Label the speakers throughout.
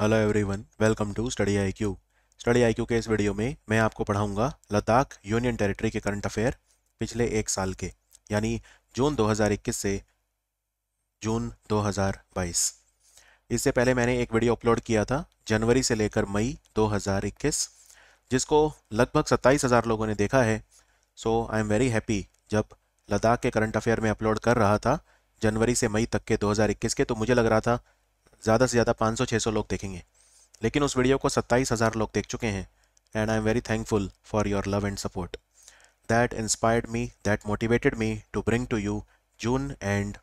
Speaker 1: Hello everyone welcome to study IQ study IQ के इस video में मैं आपको पढ़ाऊंगा लद्दाख यूनियन टेरिटरी के करंट अफेयर पिछले एक साल के यानी जून 2021 से जून 2022 इससे पहले मैंने एक वीडियो अपलोड किया था जनवरी से लेकर मई 2021 जिसको लगभग सत्ताईस हज़ार लोगों ने देखा है so I am very happy जब लद्दाख के करंट अफेयर में अपलोड कर रहा था जनवरी से मई तक के 2021 के तो मुझे लग रहा था ज़्यादा से ज़्यादा 500-600 लोग देखेंगे लेकिन उस वीडियो को सत्ताईस हज़ार लोग देख चुके हैं and I am very thankful for your love and support that inspired me that motivated me to bring to you June and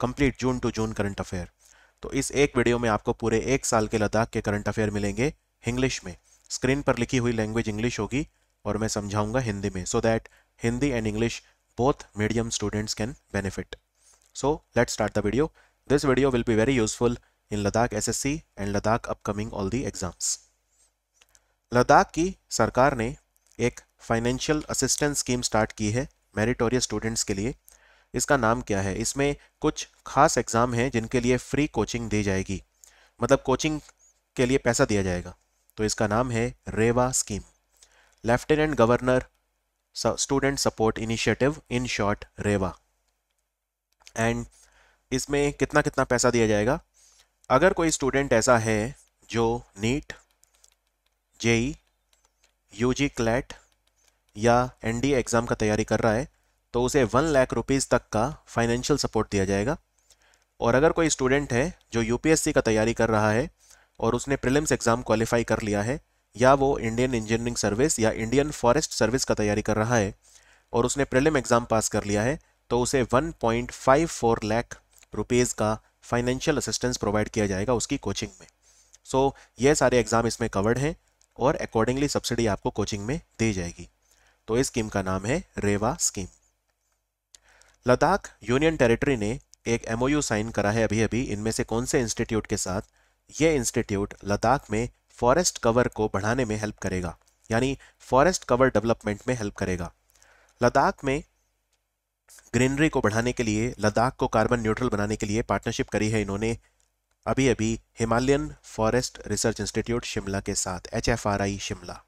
Speaker 1: complete June to June current affair तो इस एक वीडियो में आपको पूरे एक साल के लद्दाख के करंट अफेयर मिलेंगे इंग्लिश में स्क्रीन पर लिखी हुई लैंग्वेज इंग्लिश होगी और मैं समझाऊंगा हिंदी में so that Hindi and English both medium students can benefit so let's start the video This video will be very useful in Ladakh SSC and Ladakh upcoming all the exams. Ladakh की सरकार ने एक financial assistance scheme start की है meritorious students के लिए इसका नाम क्या है इसमें कुछ खास एग्ज़ाम हैं जिनके लिए फ्री कोचिंग दी जाएगी मतलब कोचिंग के लिए पैसा दिया जाएगा तो इसका नाम है Rewa scheme lieutenant governor student support initiative in short Rewa and इसमें कितना कितना पैसा दिया जाएगा अगर कोई स्टूडेंट ऐसा है जो NEET JEE U G CLAT या एन डी एग्ज़ाम का तैयारी कर रहा है तो उसे वन लाख रुपीज़ तक का फाइनेंशियल सपोर्ट दिया जाएगा और अगर कोई स्टूडेंट है जो सी का तैयारी कर रहा है और उसने प्रिलिम्स एग्ज़ाम क्वालिफाई कर लिया है या वो इंडियन इंजीनियरिंग सर्विस या इंडियन फॉरेस्ट सर्विस का तैयारी कर रहा है और उसने प्रिलिम एग्ज़ाम पास कर लिया है तो उसे 1.54 लाख रुपीज़ का फाइनेंशियल असिस्टेंस प्रोवाइड किया जाएगा उसकी कोचिंग में सो so, ये सारे एग्ज़ाम इसमें कवर्ड हैं और अकॉर्डिंगली सब्सिडी आपको कोचिंग में दी जाएगी तो इस स्कीम का नाम है Rewa scheme Ladakh union territory ने एक एमओयू साइन करा है अभी अभी इनमें से कौन से इंस्टीट्यूट के साथ ये इंस्टीट्यूट लद्दाख में फॉरेस्ट कवर को बढ़ाने में हेल्प करेगा यानी फॉरेस्ट कवर डेवलपमेंट में हेल्प करेगा लद्दाख में ग्रीनरी को बढ़ाने के लिए लद्दाख को कार्बन न्यूट्रल बनाने के लिए पार्टनरशिप करी है इन्होंने अभी अभी Himalayan forest research institute Shimla के साथ एच शिमला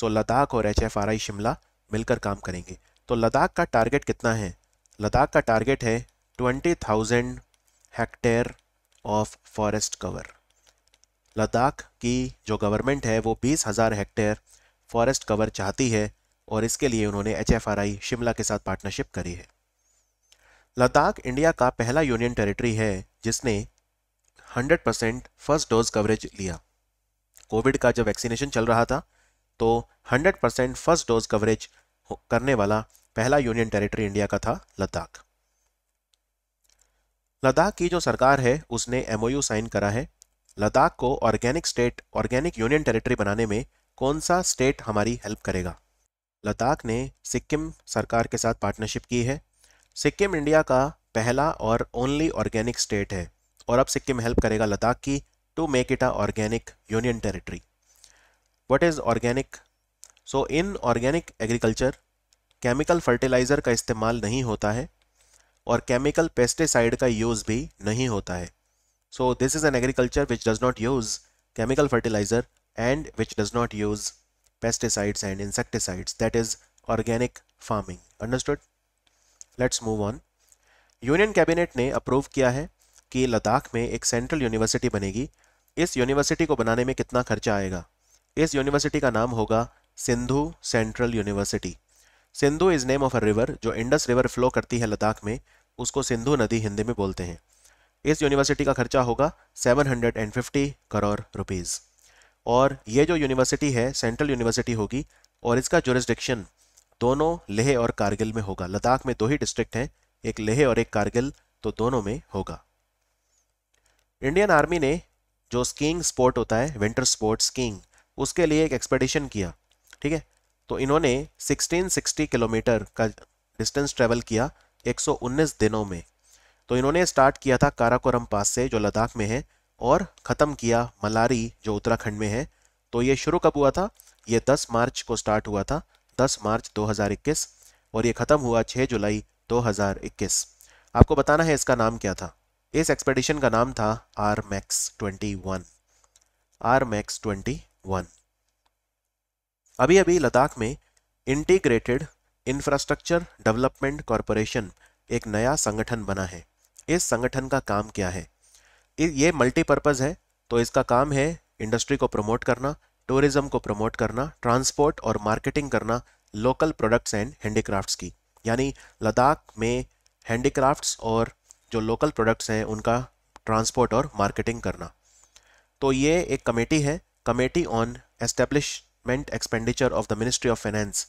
Speaker 1: सो लद्दाख और एच शिमला मिलकर काम करेंगे तो लद्दाख का टारगेट कितना है लद्दाख का टारगेट है twenty thousand hectare of forest cover Ladakh की जो गवर्नमेंट है वो बीस हज़ार हेक्टेयर फॉरेस्ट कवर चाहती है और इसके लिए उन्होंने एच शिमला के साथ पार्टनरशिप करी है लद्दाख इंडिया का पहला यूनियन टेरिटरी है जिसने 100 परसेंट फर्स्ट डोज कवरेज लिया कोविड का जब वैक्सीनेशन चल रहा था तो 100 परसेंट फर्स्ट डोज कवरेज करने वाला पहला यूनियन टेरिटरी इंडिया का था लद्दाख लद्दाख की जो सरकार है उसने एम साइन करा है लद्दाख को organic state organic union territory बनाने में कौन सा स्टेट हमारी हेल्प करेगा लद्दाख ने सिक्किम सरकार के साथ पार्टनरशिप की है सिक्किम इंडिया का पहला और ओनली ऑर्गेनिक स्टेट है और अब सिक्किम हेल्प करेगा लद्दाख की to make it a organic union territory what is organic so in organic agriculture chemical fertiliser का इस्तेमाल नहीं होता है और केमिकल पेस्टिसाइड का यूज़ भी नहीं होता है so this is an agriculture which does not use chemical fertiliser and which does not use pesticides and insecticides that is organic farming understood let's move on union cabinet ने approve किया है कि लद्दाख में एक सेंट्रल यूनिवर्सिटी बनेगी इस university को बनाने में कितना खर्चा आएगा इस यूनिवर्सिटी का नाम होगा Sindhu central university Sindhu is name of a river जो इंडस रिवर फ्लो करती है लद्दाख में उसको सिंधु नदी हिंदी में बोलते हैं इस यूनिवर्सिटी का खर्चा होगा 750 करोड़ रुपीज़ और ये जो यूनिवर्सिटी है सेंट्रल यूनिवर्सिटी होगी और इसका जोरिस्डिक्शन दोनों लेह और कारगिल में होगा लद्दाख में दो ही डिस्ट्रिक्ट हैं एक लेह और एक कारगिल तो दोनों में होगा इंडियन आर्मी ने जो स्कीइंग स्पोर्ट होता है विंटर स्पोर्ट स्कीइंग उसके लिए एक एक्सपेडिशन किया ठीक है तो इन्होंने 1660 किलोमीटर का डिस्टेंस ट्रेवल किया 119 दिनों में तो इन्होंने स्टार्ट किया था काराकोरम पास से जो लद्दाख में है और ख़त्म किया मलारी जो उत्तराखंड में है तो ये शुरू कब हुआ था ये 10 मार्च को स्टार्ट हुआ था 10 मार्च 2021 और ये ख़त्म हुआ 6 जुलाई 2021 आपको बताना है इसका नाम क्या था इस एक्सपेडिशन का नाम था ARMEX twenty one ARMEX twenty one अभी अभी लद्दाख में इंटीग्रेटेड इंफ्रास्ट्रक्चर डेवलपमेंट कॉरपोरेशन एक नया संगठन बना है इस संगठन का काम क्या है ये मल्टीपर्पज़ है तो इसका काम है इंडस्ट्री को प्रमोट करना टूरिज्म को प्रमोट करना ट्रांसपोर्ट और मार्केटिंग करना लोकल प्रोडक्ट्स एंड हैंडीक्राफ्ट्स की यानी लद्दाख में हैंडीक्राफ्ट्स और जो लोकल प्रोडक्ट्स हैं उनका ट्रांसपोर्ट और मार्केटिंग करना तो ये एक कमेटी है committee on establishment expenditure of the ministry of finance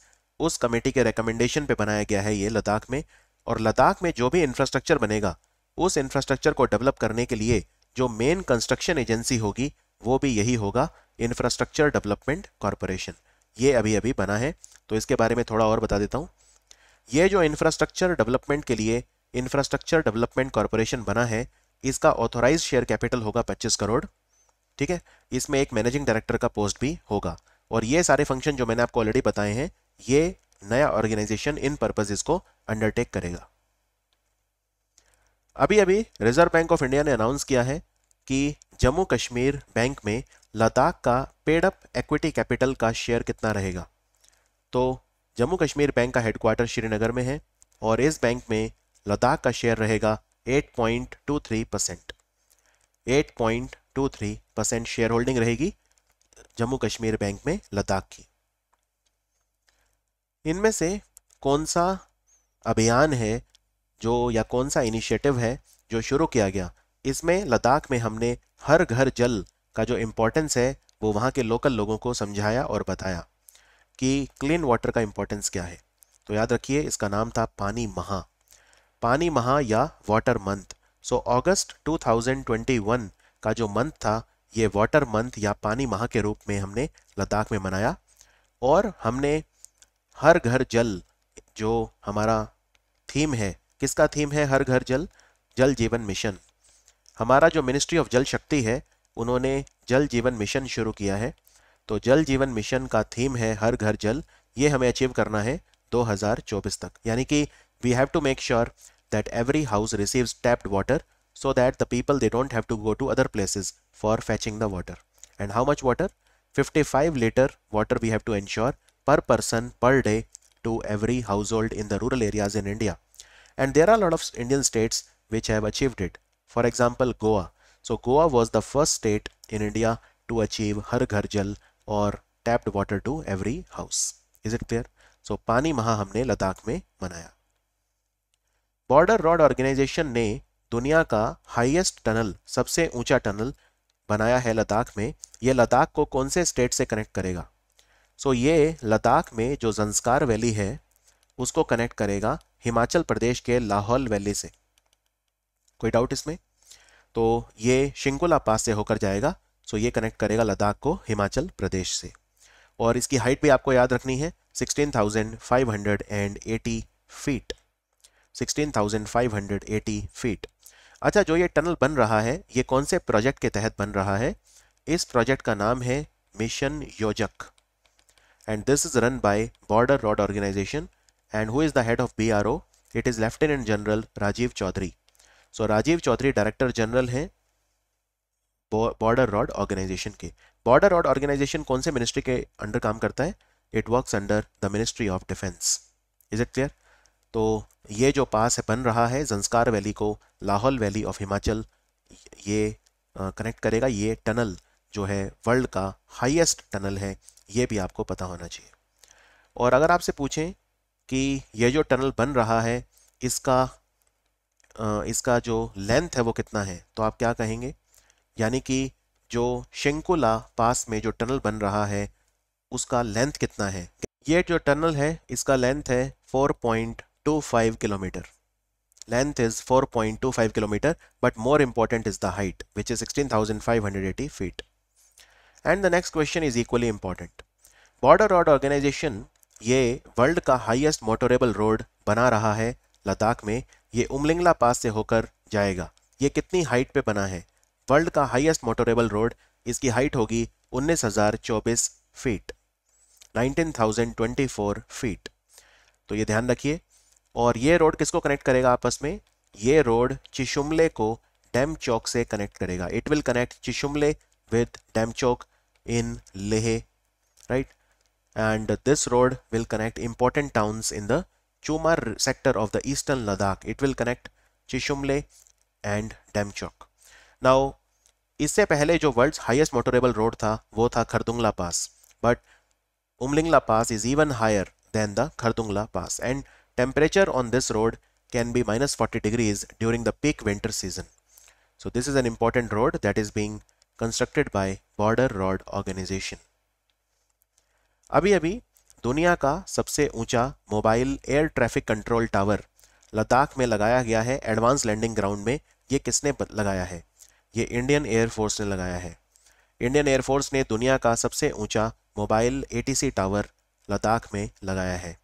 Speaker 1: उस कमेटी के रिकमेंडेशन पे बनाया गया है ये लद्दाख में और लद्दाख में जो भी इंफ्रास्ट्रक्चर बनेगा उस इंफ्रास्ट्रक्चर को डेवलप करने के लिए जो मेन कंस्ट्रक्शन एजेंसी होगी वो भी यही होगा इंफ्रास्ट्रक्चर डेवलपमेंट कॉरपोरेशन ये अभी अभी बना है तो इसके बारे में थोड़ा और बता देता हूँ ये जो इंफ्रास्ट्रक्चर डेवलपमेंट के लिए इंफ्रास्ट्रक्चर डेवलपमेंट कॉरपोरेशन बना है इसका ऑथोराइज शेयर कैपिटल होगा पच्चीस करोड़ ठीक है इसमें एक मैनेजिंग डायरेक्टर का पोस्ट भी होगा और ये सारे फंक्शन जो मैंने आपको ऑलरेडी बताए हैं ये नया ऑर्गेनाइजेशन इन पर्पजेज को अंडरटेक करेगा अभी अभी रिजर्व बैंक ऑफ इंडिया ने अनाउंस किया है कि जम्मू कश्मीर बैंक में लद्दाख का पेड अप एक्विटी कैपिटल का शेयर कितना रहेगा तो जम्मू कश्मीर बैंक का हेडक्वार्टर श्रीनगर में है और इस बैंक में लद्दाख का शेयर रहेगा 8.23 percent eight percent share holding रहेगी जम्मू कश्मीर बैंक में लद्दाख की इनमें से कौन सा अभियान है जो या कौन सा इनिशिएटिव है जो शुरू किया गया इसमें लद्दाख में हमने हर घर जल का जो इम्पोर्टेंस है वो वहाँ के लोकल लोगों को समझाया और बताया कि क्लीन वाटर का इम्पोर्टेंस क्या है तो याद रखिए इसका नाम था पानी महा पानी महा या वाटर मंथ सो अगस्त 2021 का जो मंथ था ये वाटर मंथ या पानी माह के रूप में हमने लद्दाख में मनाया और हमने हर घर जल जो हमारा थीम है किसका थीम है हर घर जल जल जीवन मिशन हमारा जो मिनिस्ट्री ऑफ जल शक्ति है उन्होंने जल जीवन मिशन शुरू किया है तो जल जीवन मिशन का थीम है हर घर जल ये हमें अचीव करना है 2024 तक यानी कि we have to make sure that every house receives tapped water so that the people they don't have to go to other places for fetching the water and how much water 55 litre water we have to ensure per person per day to every household in the rural areas in India And there are a lot of Indian states which have achieved it. For example, Goa. So Goa was the first state in India to achieve Har Ghar Jal or tapped water to every house. Is it clear? So Pani Maha हमने ladakh में manaya border road organization ne दुनिया का highest tunnel सबसे ऊंचा tunnel बनाया है लद्दाख में यह लद्दाख को कौन से स्टेट से कनेक्ट करेगा सो so, ये लद्दाख में जो जंस्कार वैली है उसको कनेक्ट करेगा हिमाचल प्रदेश के लाहौल वैली से कोई डाउट इसमें तो ये शिंगुला पास से होकर जाएगा सो ये कनेक्ट करेगा लद्दाख को हिमाचल प्रदेश से और इसकी हाइट भी आपको याद रखनी है 16,580 फीट 16,580 फीट अच्छा जो ये टनल बन रहा है ये कौन से प्रोजेक्ट के तहत बन रहा है इस प्रोजेक्ट का नाम है mission Yojak and this is run by border road organisation and who is the head of BRO? It is Lieutenant General Rajiv Chaudhary. So Rajiv Chaudhary Director General है Border Road Organisation के Border Road Organisation कौन से Ministry के under काम करता है It works under the Ministry of Defence. Is it clear? तो ये जो pass है बन रहा है जंस्कार वैली को लाहौल वैली ऑफ हिमाचल ये कनेक्ट करेगा ये टनल जो है वर्ल्ड का हाईएस्ट टनल है ये भी आपको पता होना चाहिए और अगर आपसे पूछें कि यह जो टनल बन रहा है इसका इसका जो लेंथ है वो कितना है तो आप क्या कहेंगे यानी कि जो शेंकुला पास में जो टनल बन रहा है उसका लेंथ कितना है ये जो टनल है इसका लेंथ है 4.25 kilometre length is 4.25 kilometre but more important is the height which is 16,580 feet and the next question is equally important border road organisation ये वर्ल्ड का हाईएस्ट मोटोरेबल रोड बना रहा है लद्दाख में ये उमलिंगला पास से होकर जाएगा ये कितनी हाइट पे बना है वर्ल्ड का हाईएस्ट मोटोरेबल रोड इसकी हाइट होगी उन्नीस हजार चौबीस फीट फोर फीट तो ये ध्यान रखिए और ये रोड किसको कनेक्ट करेगा आपस में ये रोड चिशुमले को डैम चौक से कनेक्ट करेगा it will connect Chisumle with Demchok in Leh right and this road will connect important towns in the Chumar sector of the eastern Ladakh. It will connect Chishumle and Damchok. Now इससे पहले जो world's highest motorable road था वो था Khardungla pass but Umlingla pass is even higher than the Khardungla pass and temperature on this road can be minus forty degrees during the peak winter season so this is an important road that is being constructed by Border Road Organization. अभी अभी दुनिया का सबसे ऊंचा mobile air traffic control tower Ladakh में लगाया गया है एडवांस लैंडिंग ग्राउंड में ये किसने लगाया है ये इंडियन एयरफोर्स ने लगाया है इंडियन एयरफोर्स ने दुनिया का सबसे ऊंचा मोबाइल ए टावर लद्दाख में लगाया है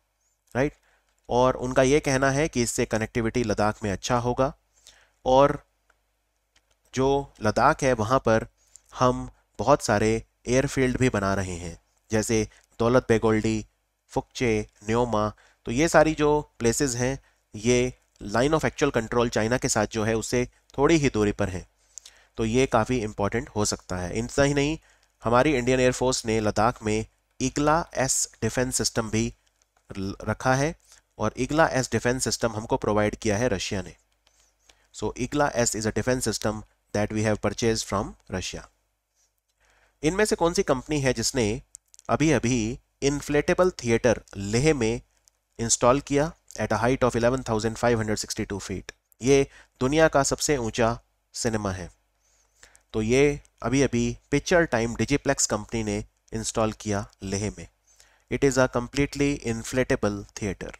Speaker 1: राइट और उनका ये कहना है कि इससे कनेक्टिविटी लद्दाख में अच्छा होगा और जो लद्दाख है वहाँ पर हम बहुत सारे एयरफील्ड भी बना रहे हैं जैसे दौलत बेगोल्डी फुकचे न्योमा तो ये सारी जो प्लेसेस हैं ये line of actual control China के साथ जो है उससे थोड़ी ही दूरी पर हैं तो ये काफ़ी इम्पॉर्टेंट हो सकता है इतना ही नहीं हमारी इंडियन एयरफोर्स ने लद्दाख में इगला एस डिफेंस सिस्टम भी रखा है और इगला एस डिफेंस सिस्टम हमको प्रोवाइड किया है रशिया ने so Igla S is a defence system that we have purchase from Russia इनमें से कौन सी कंपनी है जिसने अभी अभी इन्फ्लेटेबल थिएटर लेह में इंस्टॉल किया at a height of 11,562 feet ये दुनिया का सबसे ऊंचा सिनेमा है तो ये अभी अभी पिक्चर टाइम डिजीप्लेक्स कंपनी ने इंस्टॉल किया लेह में it is a completely inflatable theatre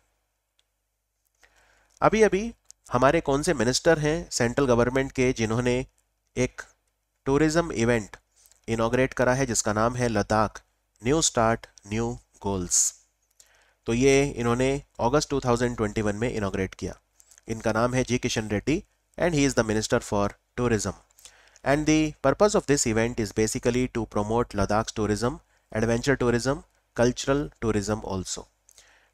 Speaker 1: अभी अभी हमारे कौन से मिनिस्टर हैं सेंट्रल गवर्नमेंट के जिन्होंने एक टूरिज़्म इवेंट इनाग्रेट करा है जिसका नाम है Ladakh new start new goals तो ये इन्होंने अगस्त 2021 में इनोग्रेट किया इनका नाम है G Kishan Reddy and he is the minister for tourism and the purpose of this event is basically to promote Ladakh tourism adventure tourism cultural tourism also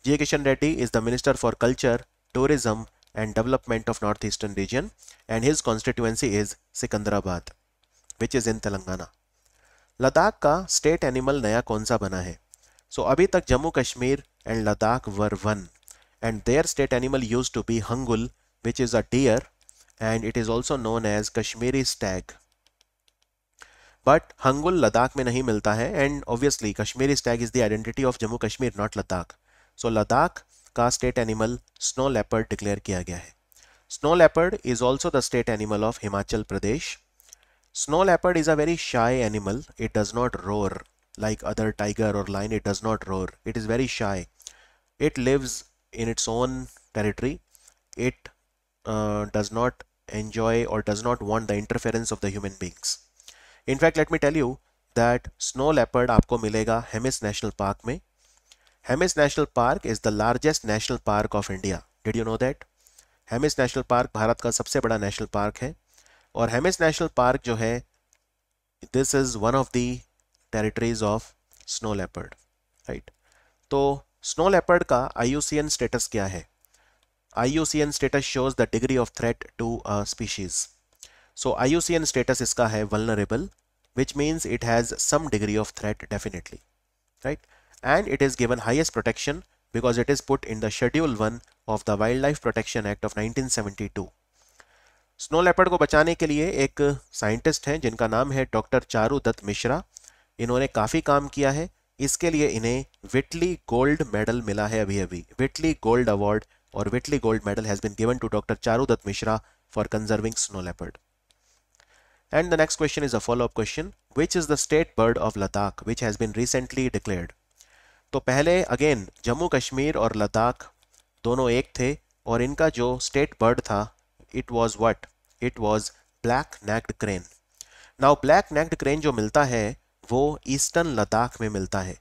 Speaker 1: G Kishan Reddy is the minister for culture tourism and development of north eastern region and his constituency is Secunderabad which is in Telangana Ladakh का state animal नया कौन सा बना है सो so, अभी तक Jammu Kashmir and Ladakh were one and their state animal used to be hangul which is a deer and it is also known as Kashmiri stag but hangul Ladakh में नहीं मिलता है and obviously Kashmiri stag is the identity of Jammu Kashmir not Ladakh so Ladakh का state animal snow leopard declare किया गया है snow leopard is also the state animal of Himachal Pradesh Snow leopard is a very shy animal. It does not roar like other tiger or lion. It does not roar. It is very shy. It lives in its own territory. It uh, does not enjoy or does not want the interference of the human beings. In fact, let me tell you that snow leopard आपको मिलेगा Hemis national park में Hemis national park is the largest national park of India did you know that Hemis national park Bharat का सबसे बड़ा national park है और Hemis national park जो है this is one of the territories of snow leopard right तो snow leopard का IUCN status क्या है IUCN status shows the degree of threat to a species so IUCN status इसका है vulnerable which means it has some degree of threat definitely right and it is given highest protection because it is put in the schedule one of the wildlife protection act of nineteen seventy two snow leopard को बचाने के लिए एक scientist हैं जिनका नाम है doctor Charu Dutt Mishra इन्होंने काफ़ी काम किया है इसके लिए इन्हें विटली गोल्ड मेडल मिला है अभी अभी विटली गोल्ड अवार्ड और Whitley gold medal has been given to doctor Charu Dutt Mishra for conserving snow leopard and the next question is a follow up question which is the state bird of Ladakh which has been recently declared तो पहले again Jammu Kashmir और लद्दाख दोनों एक थे और इनका जो state bird था it was what it was black necked crane now black necked crane जो मिलता है वो ईस्टर्न लद्दाख में मिलता है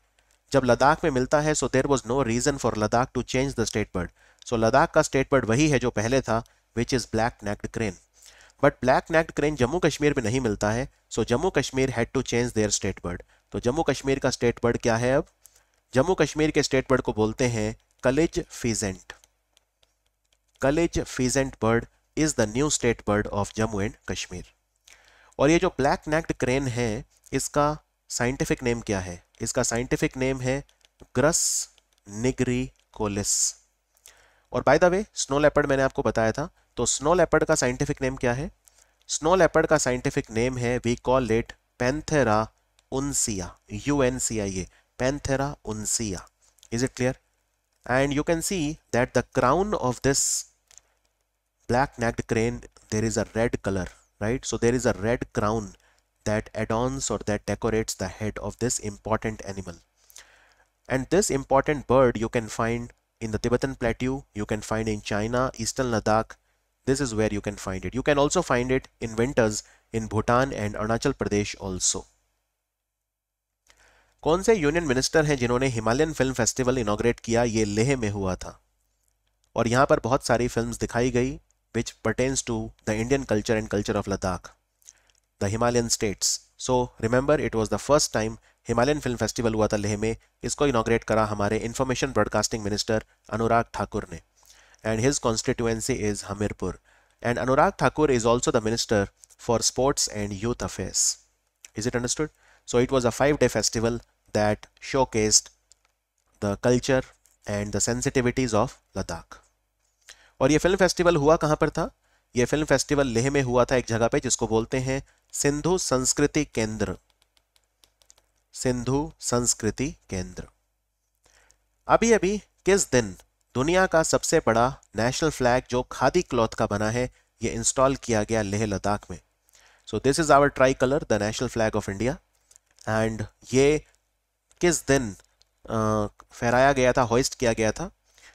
Speaker 1: जब लद्दाख में मिलता है so there was no reason for Ladakh to change the state bird so Ladakh का स्टेट बर्ड वही है जो पहले था which is black necked crane but black necked crane Jammu Kashmir में नहीं मिलता है so Jammu Kashmir had to change their state bird तो जम्मू कश्मीर का स्टेट बर्ड क्या है अब जम्मू कश्मीर के स्टेट बर्ड को बोलते हैं kalij pheasant kalij pheasant bird is the new state bird of Jammu and Kashmir और ये जो ब्लैक नेक्ड क्रेन है इसका साइंटिफिक नेम क्या है इसका साइंटिफिक नेम है ग्रस निगरी कोलिस और by the way snow leopard मैंने आपको बताया था तो स्नो लेपर्ड का साइंटिफिक नेम क्या है स्नो लेपर्ड का साइंटिफिक नेम है we call it Panthera uncia U N C I A Panthera uncia is it clear and you can see that the crown of this black necked crane there is a red color right so there is a red crown that adorns or that decorates the head of this important animal and this important bird you can find in the Tibetan plateau you can find in China eastern Ladakh this is where you can find it you can also find it in winters in Bhutan and Arunachal Pradesh also कौन से union minister हैं जिन्होंने Himalayan film festival इनोग्रेट किया ये लेह में हुआ था और यहाँ पर बहुत सारी फिल्म्स दिखाई गई which pertains to the Indian culture and culture of Ladakh, the Himalayan states. So remember, it was the first time Himalayan Film Festival was held Leh में. इसको inaugurate करा हमारे Information Broadcasting Minister Anurag Thakur and his constituency is Hamirpur. And Anurag Thakur is also the Minister for Sports and Youth Affairs. Is it understood? So it was a five-day festival that showcased the culture and the sensitivities of Ladakh. और ये film festival हुआ कहाँ पर था ये film festival Leh में हुआ था एक जगह पे जिसको बोलते हैं सिंधु संस्कृति केंद्र सिंधु संस्कृति केंद्र अभी अभी किस दिन दुनिया का सबसे बड़ा नेशनल फ्लैग जो खादी क्लॉथ का बना है ये इंस्टॉल किया गया लेह लद्दाख में so this is our tricolour the national flag of India and ये किस दिन फहराया गया था हॉइस्ट किया गया था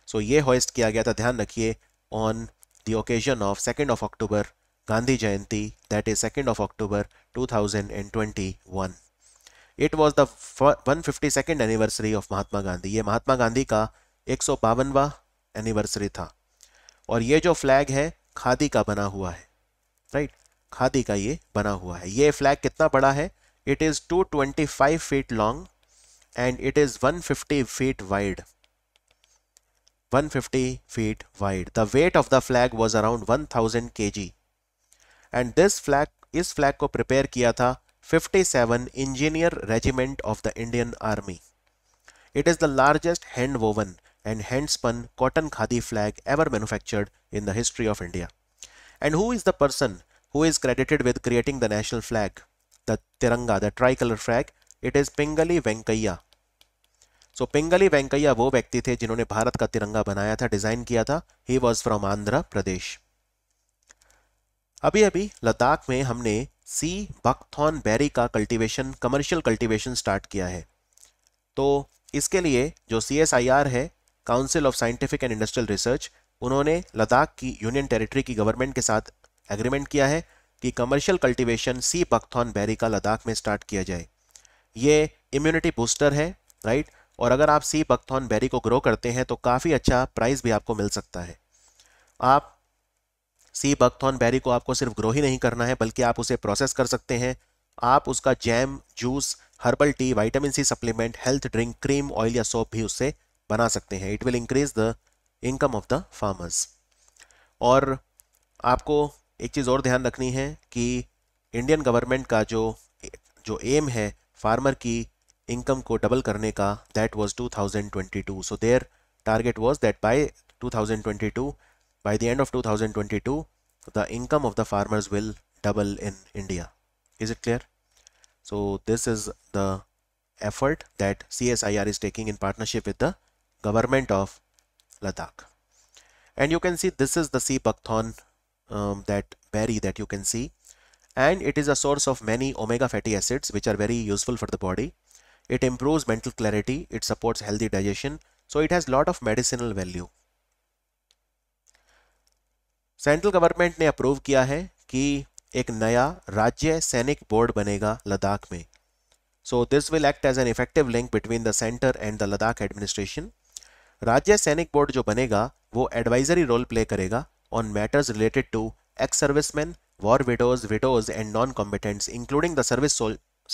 Speaker 1: सो so, ये हॉइस्ट किया गया था ध्यान रखिए on the occasion of 2nd of October Gandhi Jayanti that is 2nd of October 2021. It was the 152nd anniversary of Mahatma Gandhi ये Mahatma Gandhi का एक सौ एनिवर्सरी था और ये जो फ्लैग है खादी का बना हुआ है राइट खादी का ये बना हुआ है ये फ्लैग कितना बड़ा है it is 225 feet long and it is 150 feet wide 150 feet wide. The weight of the flag was around 1000 kg. And this flag, is flag को prepare किया 57 Engineer Regiment of the Indian Army. It is the largest hand woven and hand spun cotton khadi flag ever manufactured in the history of India. And who is the person who is credited with creating the national flag? The Tiranga, the tricolor flag. It is Pingali Venkaya, सो पिंगली वेंकैया वो व्यक्ति थे जिन्होंने भारत का तिरंगा बनाया था design किया था he was from Andhra Pradesh अभी अभी लद्दाख में हमने सी बकथॉन बेरी का कल्टीवेशन कमर्शियल कल्टीवेशन स्टार्ट किया है तो इसके लिए जो सी है council of scientific and industrial research उन्होंने लद्दाख की यूनियन टेरिटरी की गवर्नमेंट के साथ एग्रीमेंट किया है कि commercial cultivation sea buckthorn berry का लद्दाख में स्टार्ट किया जाए ये इम्यूनिटी बूस्टर है राइट और अगर आप सी बकथॉन बेरी को ग्रो करते हैं तो काफ़ी अच्छा प्राइस भी आपको मिल सकता है आप सी बकथॉन बेरी को आपको सिर्फ ग्रो ही नहीं करना है बल्कि आप उसे प्रोसेस कर सकते हैं आप उसका jam juice herbal tea vitamin C supplement health drink cream oil या सोप भी उससे बना सकते हैं it will increase the income of the farmers और आपको एक चीज़ और ध्यान रखनी है कि इंडियन गवर्नमेंट का जो जो एम है फार्मर की income ko double karne ka that was 2022 so their target was that by 2022 by the end of 2022 the income of the farmers will double in India is it clear so this is the effort that CSIR is taking in partnership with the government of Ladakh and you can see this is the sea buckthorn um, that berry that you can see and it is a source of many omega fatty acids which are very useful for the body It improves mental clarity, it supports healthy digestion, so it has lot of medicinal value. Central government ने approve किया है कि एक नया राज्य Sainik board बनेगा लद्दाख में so this will act as an effective link between the centre and the Ladakh administration Rajya Sainik board जो बनेगा वो एडवाइजरी रोल प्ले करेगा on matters related to ex serviceman war widows widows and non combatants including the service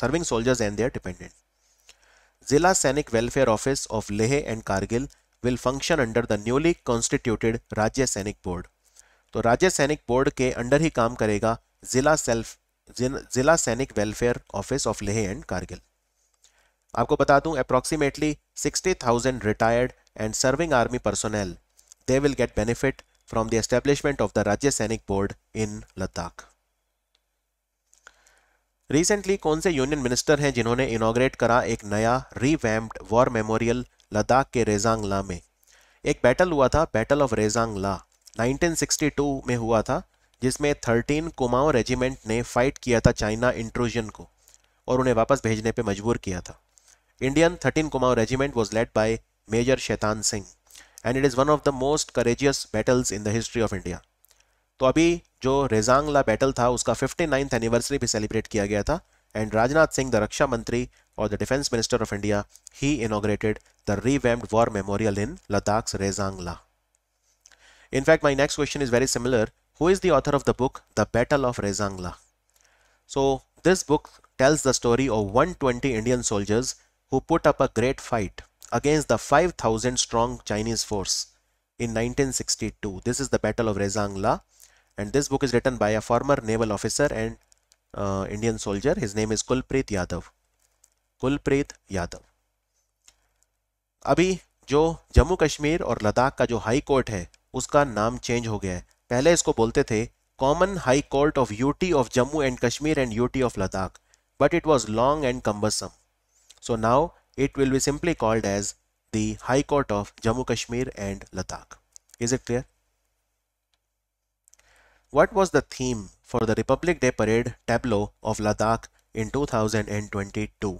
Speaker 1: serving soldiers and their dependent Zila Sainik welfare office of Leh and Kargil will function under the newly constituted Rajya Sainik board तो राज्य Sainik board के under ही काम करेगा जिला self Zila Sainik welfare office of Leh and Kargil आपको बता दूं approximately 60,000 retired and serving army personnel they will get benefit from the establishment of the Rajya Sainik board in Ladakh recently कौन से यूनियन मिनिस्टर हैं जिन्होंने इनाग्रेट करा एक नया रीवैम्प्ड वॉर मेमोरियल लद्दाख के ला में एक बैटल हुआ था बैटल ऑफ रेज़ांग ला 1962 में हुआ था जिसमें 13 कुमाऊं रेजिमेंट ने फाइट किया था चाइना इंट्रोजन को और उन्हें वापस भेजने पर मजबूर किया था Indian thirteen Kumaon regiment was led by major Shaitan Singh and it is one of the most courageous battles in the history of India तो अभी जो रेजांगला बैटल था उसका फिफ्टी नाइन्थ एनिवर्सरी भी सेलिब्रेट किया गया था एंड राजनाथ सिंह द रक्षा मंत्री और the defence minister of India he inaugurated the revamped war memorial in Ladakh Rezang La in fact my next question is very similar who is the author of the book the battle of Rezang La so this book tells the story of one twenty Indian soldiers who put up a great fight against the five thousand strong Chinese force in nineteen sixty two this is the battle of Rezang La And this book is written by a former naval officer and uh, Indian soldier. His name is Kulpreet Yadav. Kulpreet Yadav अभी जो जम्मू कश्मीर और लद्दाख का जो high court है उसका नाम change हो गया है पहले इसको बोलते थे common high court of UT of Jammu and Kashmir and UT of Ladakh but it was long and cumbersome so now it will be simply called as the high court of Jammu Kashmir and Ladakh is it clear What was the theme for the Republic Day Parade tableau of Ladakh in 2022?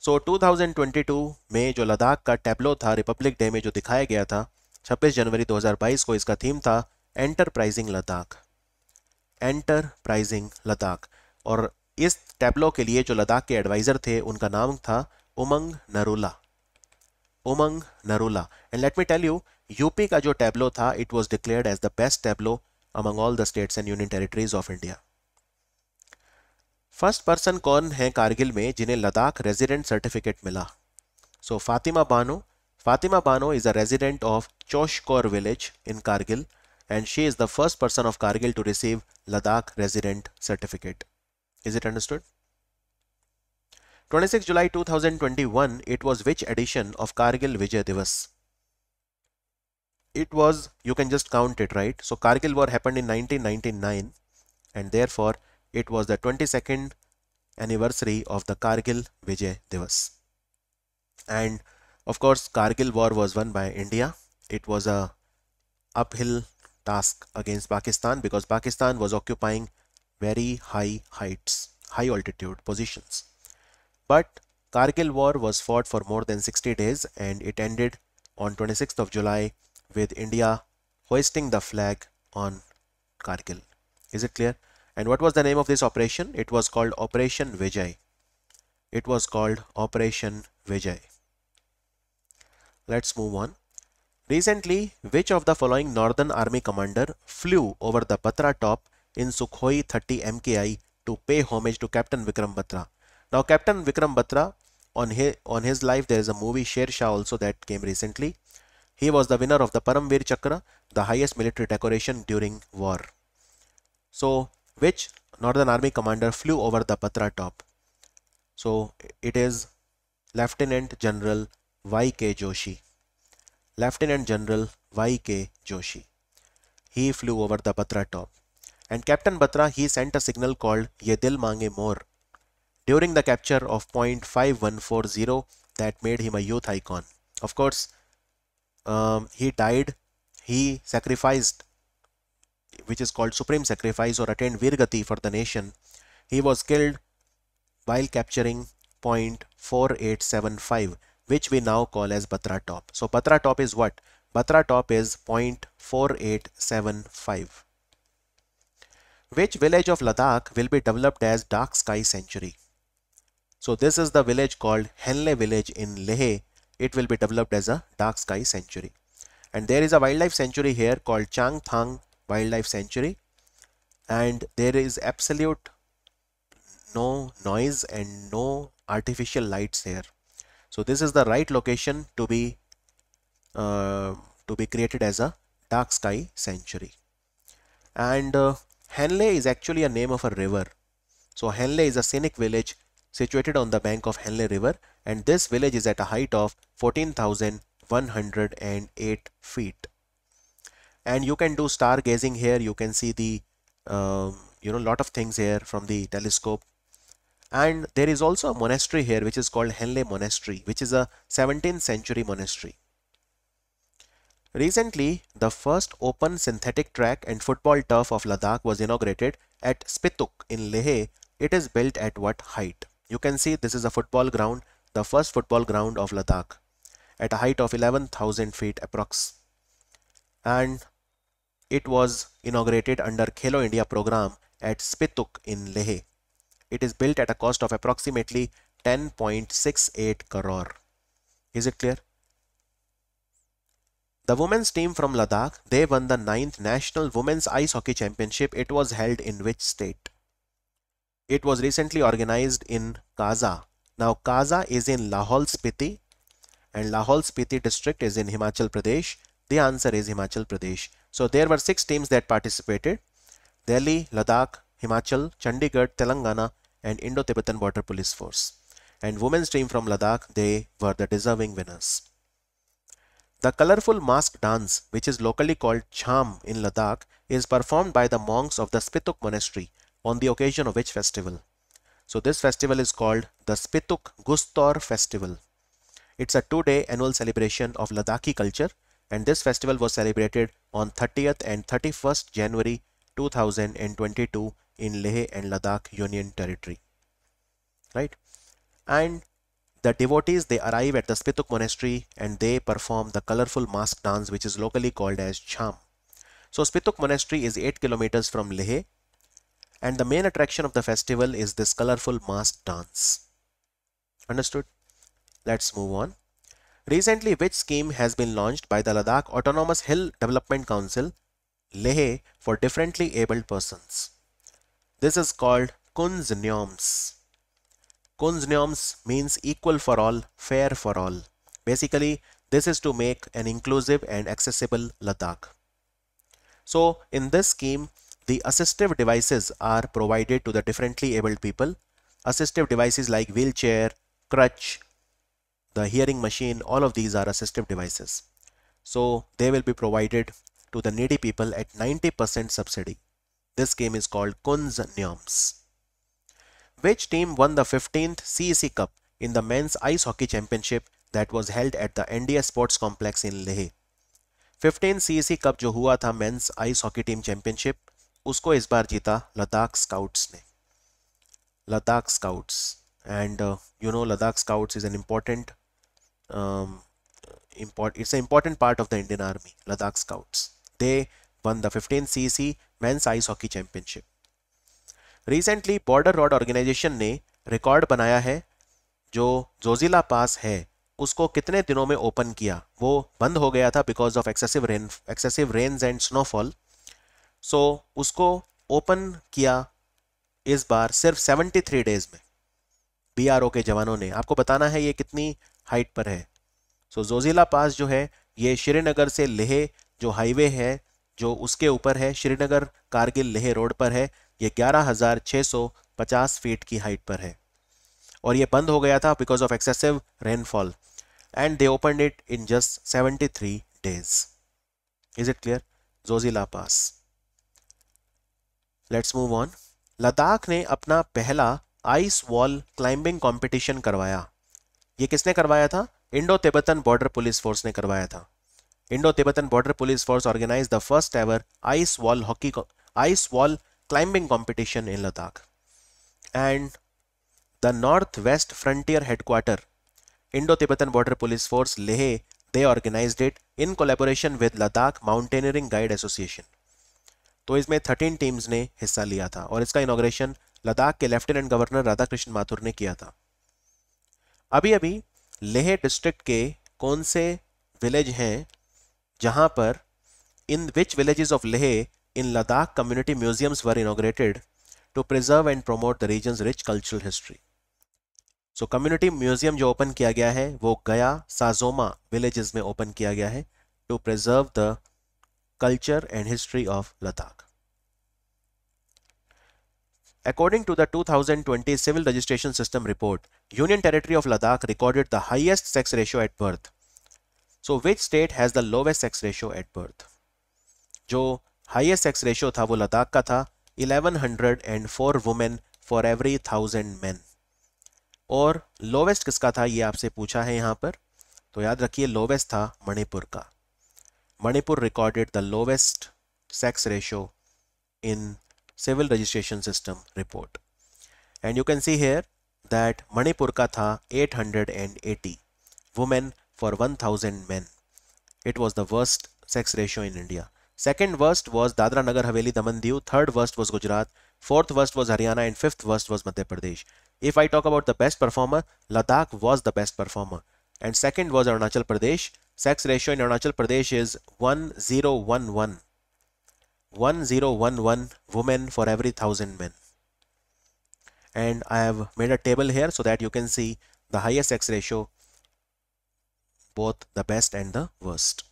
Speaker 1: So so, 2022 में जो लद्दाख का Tableau था Republic day में जो दिखाया गया था 26 जनवरी 2022 को इसका थीम था एंटरप्राइजिंग लद्दाख एंटरप्राइजिंग लद्दाख और इस टैबलो के लिए जो लद्दाख के एडवाइज़र थे उनका नाम था Umang Narula Umang Narula and let me tell you UP का जो टैबलो था it was declared as the best tableau among all the states and union territories of India first person कौन है कारगिल में जिन्हें लद्दाख रेजिडेंट सर्टिफिकेट मिला so Fatima Bano Fatima Bano is a resident of Kaur village in Kargil and she is the first person of Kargil to receive Ladakh resident certificate is it understood 26 July 2021, it was which edition of Kargil Vijay Diwas it was you can just count it right so Kargil war happened in 1999 and therefore it was the 22nd anniversary of the Kargil Vijay Divas and of course Kargil war was won by India it was a uphill task against Pakistan because Pakistan was occupying very high heights high altitude positions but Kargil war was fought for more than 60 days and it ended on 26th of July with India hoisting the flag on Kargil. Is it clear? And what was the name of this operation? It was called Operation Vijay. It was called Operation Vijay. Let's move on. Recently, which of the following Northern Army commander flew over the Batra top in Sukhoi 30 MKI to pay homage to Captain Vikram Batra? Now, Captain Vikram Batra, on his, on his life, there is a movie Sher Shah also that came recently. He was the winner of the Paramvir Chakra, the highest military decoration during war. So, which Northern Army commander flew over the Patra top? So, it is Lieutenant General Y.K. Joshi. Lieutenant General Y.K. Joshi. He flew over the Patra top. And Captain Batra, he sent a signal called Ye Dil Mange More during the capture of point 5140 that made him a youth icon. Of course, um, he died, he sacrificed, which is called supreme sacrifice or attained virgati for the nation. He was killed while capturing point 4875, which we now call as Batra top. So Batra top is what? Batra top is 0.4875. Which village of Ladakh will be developed as Dark Sky Sanctuary? So this is the village called Henle village in Leh it will be developed as a dark sky sanctuary. And there is a wildlife sanctuary here called Chang Thang Wildlife Sanctuary. And there is absolute no noise and no artificial lights here. So this is the right location to be uh, to be created as a dark sky sanctuary. And uh, is actually a name of a river. So Henle is a scenic village situated on the bank of Henley River and this village is at a height of 14,108 feet. And you can do stargazing here. You can see the, um, you know, lot of things here from the telescope. And there is also a monastery here which is called Henley Monastery, which is a 17th century monastery. Recently, the first open synthetic track and football turf of Ladakh was inaugurated at Spituk in Leh. It is built at what height? You can see this is a football ground, the first football ground of Ladakh at a height of 11,000 feet approx. And it was inaugurated under Khelo India program at Spituk in Leh. It is built at a cost of approximately 10.68 crore. Is it clear? The women's team from Ladakh, they won the 9th National Women's Ice Hockey Championship. It was held in which state? It was recently organized in Kaza. Now Kaza is in Lahol Spiti and Lahol Spiti district is in Himachal Pradesh. The answer is Himachal Pradesh. So there were six teams that participated. Delhi, Ladakh, Himachal, Chandigarh, Telangana and Indo-Tibetan Border Police Force. And women's team from Ladakh, they were the deserving winners. The colorful mask dance, which is locally called Cham in Ladakh, is performed by the monks of the Spituk monastery on the occasion of which festival? So this festival is called the Spituk Gustor Festival. It's a two-day annual celebration of Ladakhi culture and this festival was celebrated on 30th and 31st January 2022 in Leh and Ladakh Union Territory. Right? And the devotees they arrive at the Spituk monastery and they perform the colorful mask dance which is locally called as Cham. So Spituk monastery is 8 kilometers from Leh and the main attraction of the festival is this colorful masked dance. Understood? Let's move on. Recently, which scheme has been launched by the Ladakh Autonomous Hill Development Council, Leh, for differently abled persons? This is called Kunznyoms. Kunznyoms means equal for all, fair for all. Basically, this is to make an inclusive and accessible Ladakh. So in this scheme, the assistive devices are provided to the differently abled people. Assistive devices like wheelchair, crutch, the hearing machine, all of these are assistive devices. So they will be provided to the needy people at 90% subsidy. This game is called Kunz Niams. Which team won the 15th CEC Cup in the men's ice hockey championship that was held at the India Sports Complex in Leh? 15 CEC Cup jo hua tha men's ice hockey team championship उसको इस बार जीता Ladakh scouts ने Ladakh scouts and you know Ladakh scouts is an important it's it's an important part of the Indian Army, Ladakh Scouts. They won C C CEC Men's Ice Hockey recently border road organisation ने record बनाया है जो जोजिला पास है उसको कितने दिनों में open किया वो बंद हो गया था because of excessive rain excessive rains and snowfall so so, उसको ओपन किया इस बार सिर्फ 73 डेज में बीआरओ के जवानों ने आपको बताना है ये कितनी हाइट पर है सो so, जोजिला पास जो है ये श्रीनगर से लेह जो हाईवे है जो उसके ऊपर है श्रीनगर कारगिल लेह रोड पर है ये 11,650 फीट की हाइट पर है और ये बंद हो गया था because of excessive rainfall and they open it in just 73 days is it clear Zojila pass let's move on Ladakh ने अपना पहला आइस वॉल क्लाइंबिंग कंपटीशन करवाया ये किसने करवाया था Indo Tibetan border police force ने करवाया था Indo Tibetan border police force organise the first ever ice wall hockey ice wall climbing competition in Ladakh and the north west frontier headquarter Indo Tibetan border police force Leh they organise it in collaboration with Ladakh mountaineering guide association तो इसमें thirteen teams ने हिस्सा लिया था और इसका inauguration Ladakh के lieutenant governor Radhakrishna Mathur ने किया था अभी अभी लेह डिस्ट्रिक्ट के कौन से विलेज हैं जहां पर in which villages of Leh in Ladakh community museums were inaugurated to preserve and promote the region rich cultural history so community museum जो ओपन किया गया है वो गया साजोमा विलेजेस में ओपन किया गया है to preserve the Culture and History of Ladakh. According to the 2020 Civil Registration System report, Union Territory of Ladakh recorded the highest sex ratio at birth. So which state has the lowest sex ratio at birth? जो highest sex ratio था वो लद्दाख का था 1104 women for every thousand men. और lowest किसका था ये आपसे पूछा है यहाँ पर तो याद रखिए लोवेस्ट था मणिपुर का Manipur recorded the lowest sex ratio in civil registration system report. And you can see here that Manipur ka tha 880 women for 1000 men. It was the worst sex ratio in India. Second worst was Dadra Nagar Haveli Daman Diu. Third worst was Gujarat. Fourth worst was Haryana and fifth worst was Madhya Pradesh. If I talk about the best performer, Ladakh was the best performer and second was Arunachal Pradesh sex ratio in Arunachal Pradesh is one zero one one one zero one one women for every thousand man and I have made a table here so that you can see the highest sex ratio both the best and the worst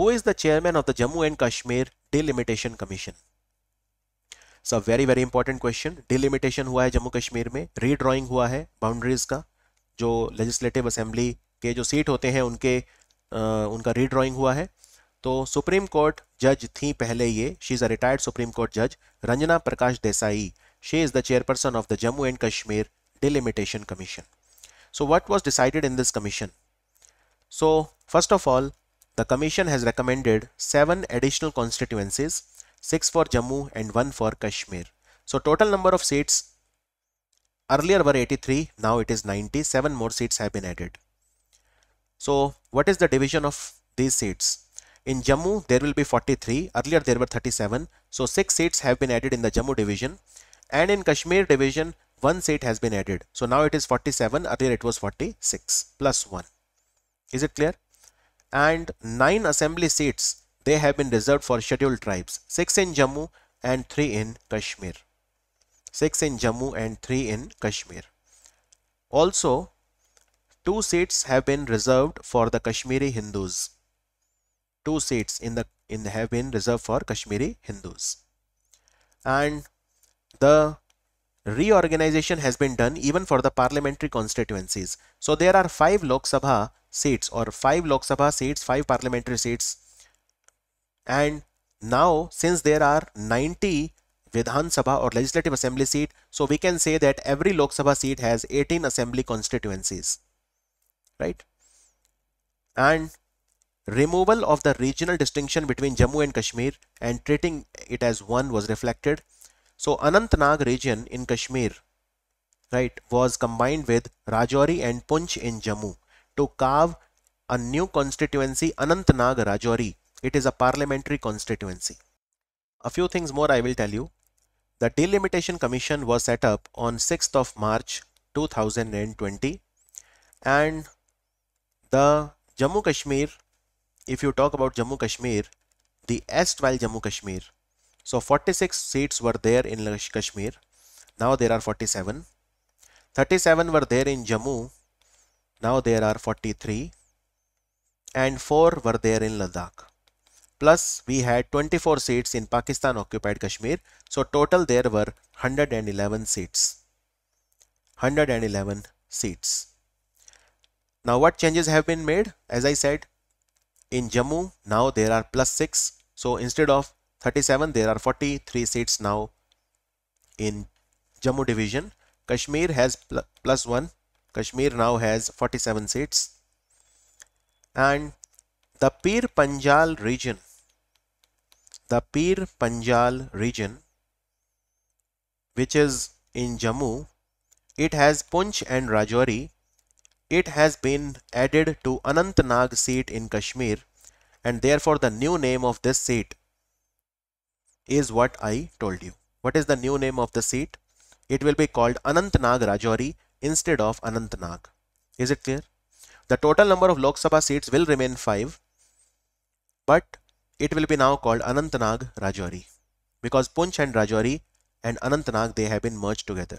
Speaker 1: who is the chairman of the Jammu and Kashmir delimitation commission so very very important question delimitation हुआ है जम्मू कश्मीर में redrawing हुआ है boundaries का जो legislative assembly के जो seat होते हैं उनके आ, उनका रीड्रॉइंग हुआ है तो सुप्रीम कोर्ट जज थी पहले ये she is a retired supreme court जज Ranjana Prakash Desai she is the chairperson of the Jammu and Kashmir delimitation commission so what was decided in this commission so first of all the commission has recommended seven additional constituencies six for Jammu and one for Kashmir so total number of seats earlier were eighty three now it is ninety seven more seats have been added So what is the division of these seats? In Jammu, there will be 43. Earlier, there were 37. So six seats have been added in the Jammu division. And in Kashmir division, one seat has been added. So now it is 47. Earlier, it was 46 plus one. Is it clear? And nine assembly seats, they have been reserved for scheduled tribes. Six in Jammu and three in Kashmir. Six in Jammu and three in Kashmir. Also, two seats have been reserved for the Kashmiri Hindus. Two seats in the in the, have been reserved for Kashmiri Hindus. And the reorganization has been done even for the parliamentary constituencies. So there are five Lok Sabha seats or five Lok Sabha seats, five parliamentary seats. And now since there are 90 Vidhan Sabha or legislative assembly seat, so we can say that every Lok Sabha seat has 18 assembly constituencies right and removal of the regional distinction between Jammu and Kashmir and treating it as one was reflected so Anantnag region in Kashmir right was combined with Rajouri and Punch in Jammu to carve a new constituency Anantnag Rajouri it is a parliamentary constituency a few things more I will tell you the delimitation commission was set up on 6th of March 2020 and the Jammu Kashmir if you talk about Jammu Kashmir the erstwhile Jammu Kashmir so 46 seats were there in Kashmir now there are 47 37 were there in Jammu now there are 43 and 4 were there in Ladakh plus we had 24 seats in Pakistan occupied Kashmir so total there were 111 seats 111 seats now what changes have been made? As I said, in Jammu, now there are plus 6. So instead of 37, there are 43 seats now in Jammu division. Kashmir has pl plus 1. Kashmir now has 47 seats. And the Pir Panjal region, the Pir Panjal region, which is in Jammu, it has Punch and Rajouri it has been added to Anantnag seat in Kashmir and therefore the new name of this seat is what I told you. What is the new name of the seat? It will be called Anantnag Rajouri instead of Anantnag. Is it clear? The total number of Lok Sabha seats will remain 5 but it will be now called Anantnag Rajouri because Punch and Rajouri and Anantnag they have been merged together.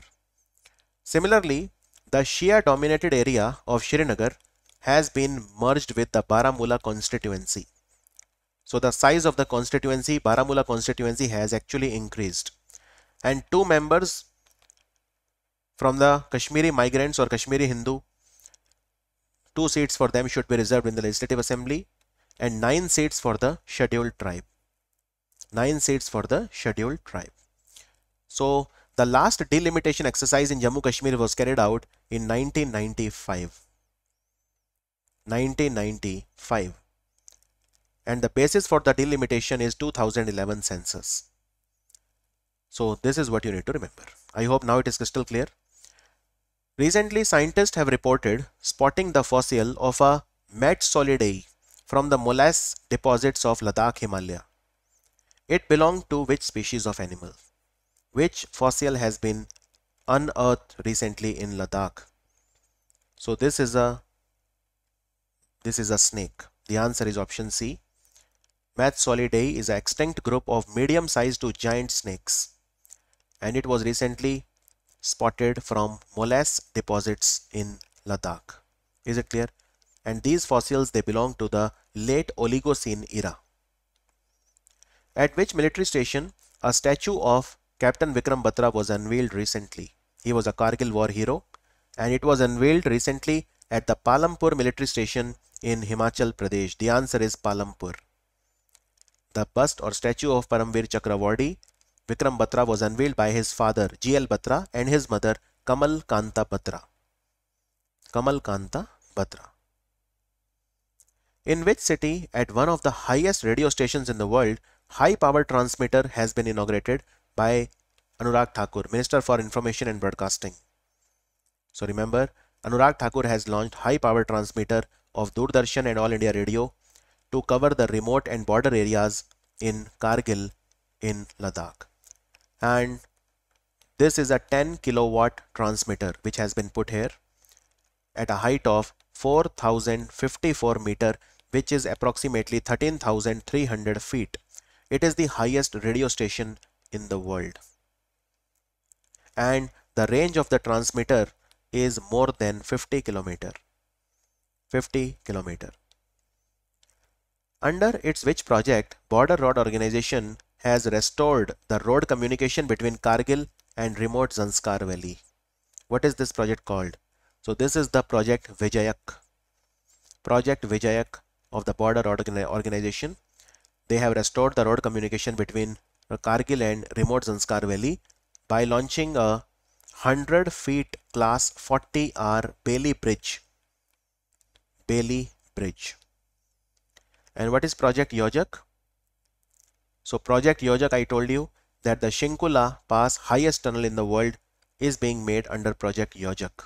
Speaker 1: Similarly, the Shia-dominated area of Srinagar has been merged with the Baramulla constituency. So the size of the constituency, Baramulla constituency has actually increased. And two members from the Kashmiri migrants or Kashmiri Hindu, two seats for them should be reserved in the Legislative Assembly and nine seats for the scheduled tribe. Nine seats for the scheduled tribe. So the last delimitation exercise in Jammu Kashmir was carried out in 1995. 1995. And the basis for the delimitation is 2011 census. So this is what you need to remember. I hope now it is crystal clear. Recently, scientists have reported spotting the fossil of a Met solidae from the molasse deposits of Ladakh Himalaya. It belonged to which species of animal? Which fossil has been unearthed recently in Ladakh? So this is a this is a snake. The answer is option C. Mathsolidae is an extinct group of medium-sized to giant snakes and it was recently spotted from molass deposits in Ladakh. Is it clear? And these fossils, they belong to the late Oligocene era. At which military station, a statue of Captain Vikram Batra was unveiled recently. He was a Kargil war hero and it was unveiled recently at the Palampur military station in Himachal Pradesh. The answer is Palampur. The bust or statue of Paramvir Chakravarti, Vikram Batra was unveiled by his father G.L. Batra and his mother Kamal Kanta Batra. Kamal Kanta Batra. In which city, at one of the highest radio stations in the world, high power transmitter has been inaugurated by Anurag Thakur, Minister for Information and Broadcasting. So remember, Anurag Thakur has launched high power transmitter of Doordarshan and All India Radio to cover the remote and border areas in Kargil in Ladakh. And this is a 10 kilowatt transmitter which has been put here at a height of 4054 meter which is approximately 13,300 feet. It is the highest radio station in the world. And the range of the transmitter is more than 50 kilometer. 50 kilometer. Under its which project, Border Road Organization has restored the road communication between Kargil and remote Zanskar Valley. What is this project called? So this is the project Vijayak. Project Vijayak of the Border Road Organization. They have restored the road communication between Kargil and remote Zanskar Valley by launching a 100 feet class 40R Bailey Bridge. Bailey Bridge. And what is Project Yojak? So Project Yojak, I told you that the Shinkula Pass highest tunnel in the world is being made under Project Yojak.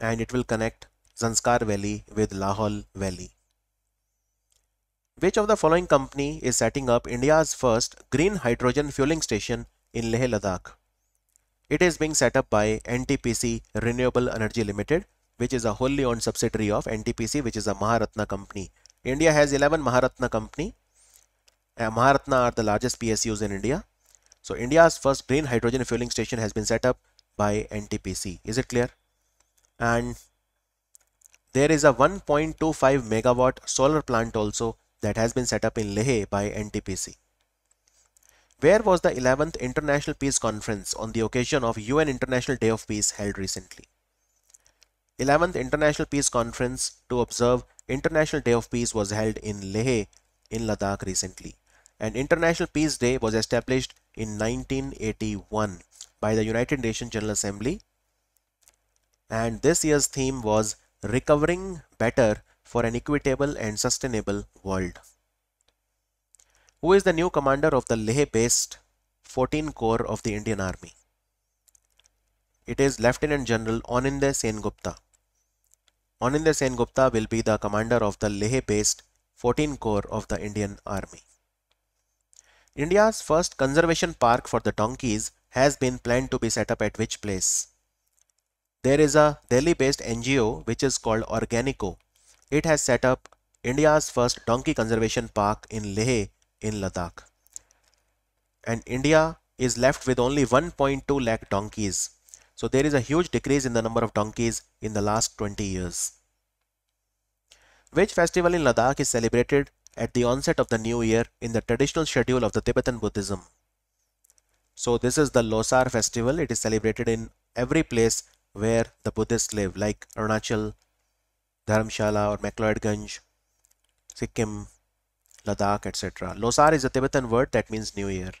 Speaker 1: And it will connect Zanskar Valley with Lahol Valley. Which of the following company is setting up India's first green hydrogen fueling station in Leh Ladakh? It is being set up by NTPC Renewable Energy Limited, which is a wholly owned subsidiary of NTPC, which is a Maharatna company. India has 11 Maharatna company. Uh, Maharatna are the largest PSUs in India. So India's first green hydrogen fueling station has been set up by NTPC. Is it clear? And there is a 1.25 megawatt solar plant also that has been set up in Leh by NTPC. Where was the 11th International Peace Conference on the occasion of UN International Day of Peace held recently? 11th International Peace Conference to observe International Day of Peace was held in Leh in Ladakh recently. An International Peace Day was established in 1981 by the United Nations General Assembly and this year's theme was Recovering Better for an equitable and sustainable world. Who is the new commander of the Leh-based 14 Corps of the Indian Army? It is Lieutenant General Oninde Sen Gupta. Oninde Sen Gupta will be the commander of the Leh-based 14 Corps of the Indian Army. India's first conservation park for the donkeys has been planned to be set up at which place? There is a Delhi based NGO which is called Organico it has set up India's first donkey conservation park in Leh in Ladakh. And India is left with only 1.2 lakh donkeys. So there is a huge decrease in the number of donkeys in the last 20 years. Which festival in Ladakh is celebrated at the onset of the new year in the traditional schedule of the Tibetan Buddhism? So this is the Losar festival. It is celebrated in every place where the Buddhists live like Arunachal, Dharamshala or McLeodganj, Sikkim, Ladakh, etc. Losar is a Tibetan word that means New Year.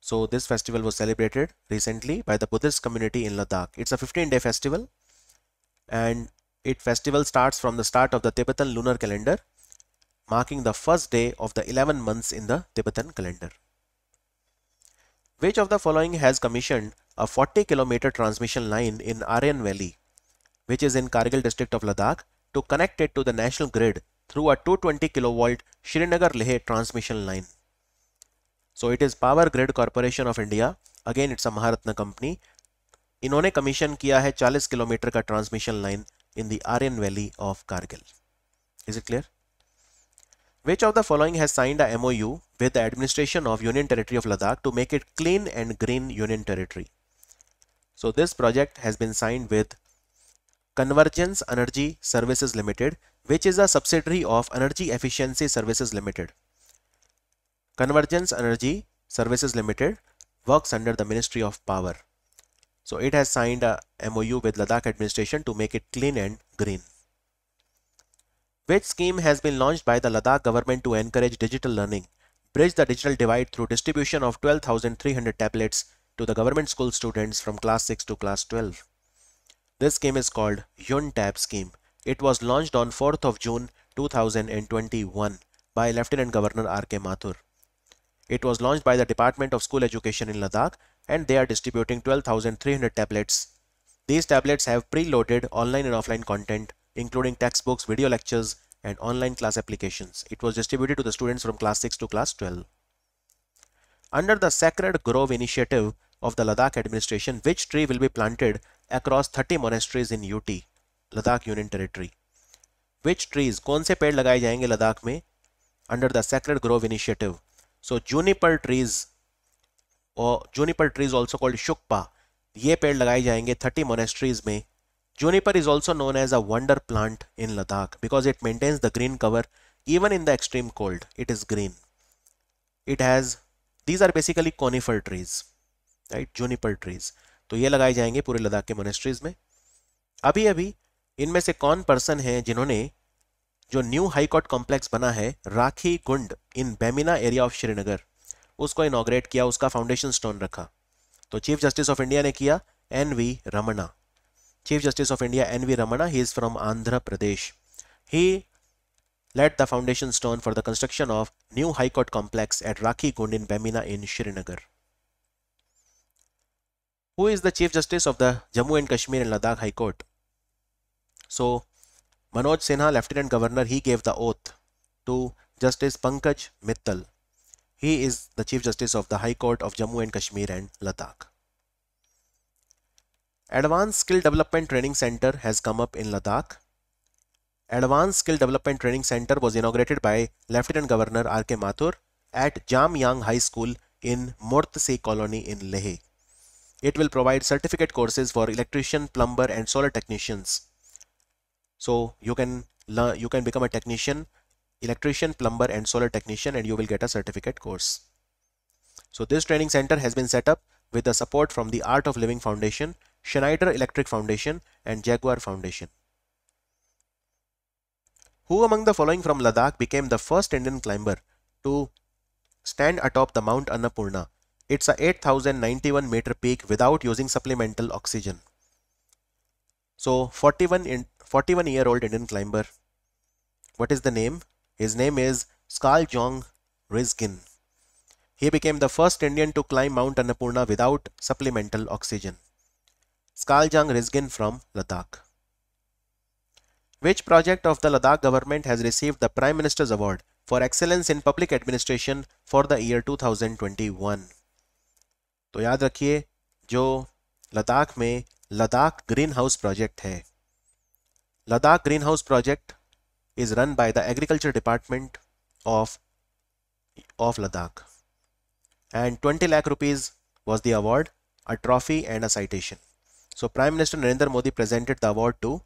Speaker 1: So this festival was celebrated recently by the Buddhist community in Ladakh. It's a 15-day festival and it festival starts from the start of the Tibetan lunar calendar, marking the first day of the 11 months in the Tibetan calendar. Which of the following has commissioned a 40 kilometer transmission line in Aryan Valley? which is in Kargil district of Ladakh, to connect it to the national grid through a 220 kilovolt Srinagar-Leh transmission line. So it is Power Grid Corporation of India. Again, it's a Maharatna company. इन्होंने commission किया है 40 kilometre का transmission line in the Aryan valley of Kargil is it clear Which of the following has signed a MOU with the administration of Union Territory of Ladakh to make it clean and green Union Territory? So this project has been signed with Convergence Energy Services Limited, which is a subsidiary of Energy Efficiency Services Limited. Convergence Energy Services Limited works under the Ministry of Power. So it has signed a MOU with Ladakh administration to make it clean and green. Which scheme has been launched by the Ladakh government to encourage digital learning, bridge the digital divide through distribution of 12,300 tablets to the government school students from class 6 to class 12? This game is called Yun Tab Scheme. It was launched on 4th of June 2021 by Lieutenant Governor R.K. Mathur. It was launched by the Department of School Education in Ladakh and they are distributing 12,300 tablets. These tablets have pre-loaded online and offline content including textbooks, video lectures and online class applications. It was distributed to the students from class 6 to class 12. Under the Sacred Grove initiative of the Ladakh administration, which tree will be planted across 30 monasteries in UT, Ladakh Union Territory. Which trees, कौन से पेड़ लगाए जाएंगे लद्दाख में under the Sacred Grove Initiative? So juniper trees or juniper trees also called shukpa, ये पेड़ लगाए जाएंगे 30 monasteries में. Juniper is also known as a wonder plant in Ladakh because it maintains the green cover even in the extreme cold. It is green. It has, these are basically conifer trees, right? Juniper trees. तो ये लगाए जाएंगे पूरे लद्दाख के monasteries में अभी अभी इनमें से कौन पर्सन है जिन्होंने जो न्यू हाईकोर्ट कॉम्प्लेक्स बना है Rakhi Gund in Bemina area of Srinagar उसको इनोग्रेट किया उसका फाउंडेशन स्टोन रखा तो चीफ जस्टिस ऑफ इंडिया ने किया N V Ramana chief justice of India N V Ramana he is from Andhra Pradesh he laid the foundation stone for the construction of new high court complex at Rakhi Gund in Bemina in Srinagar who is the Chief Justice of the Jammu and Kashmir and Ladakh High Court? So Manoj Sinha, Lieutenant Governor, he gave the oath to Justice Pankaj Mittal. He is the Chief Justice of the High Court of Jammu and Kashmir and Ladakh. Advanced Skill Development Training Center has come up in Ladakh. Advanced Skill Development Training Center was inaugurated by Lieutenant Governor R.K. Mathur at Jamyang High School in Murtsi Colony in Leh. It will provide certificate courses for electrician, plumber and solar technicians. So you can learn, you can become a technician, electrician, plumber and solar technician and you will get a certificate course. So this training center has been set up with the support from the Art of Living Foundation, Schneider Electric Foundation and Jaguar Foundation. Who among the following from Ladakh became the first Indian climber to stand atop the Mount Annapurna it's a 8091 meter peak without using supplemental oxygen. So 41 in, 41 year old Indian climber. What is the name? His name is Skaljong Rizgin. He became the first Indian to climb Mount Annapurna without supplemental oxygen. Skaljang Rizgin from Ladakh. Which project of the Ladakh government has received the Prime Minister's Award for Excellence in Public Administration for the year 2021? तो याद रखिए जो लद्दाख में Ladakh green house project है Ladakh green house project is run by the agriculture department of of Ladakh and twenty lakh rupees was the award a trophy and a citation so prime minister Narendra Modi presented the award to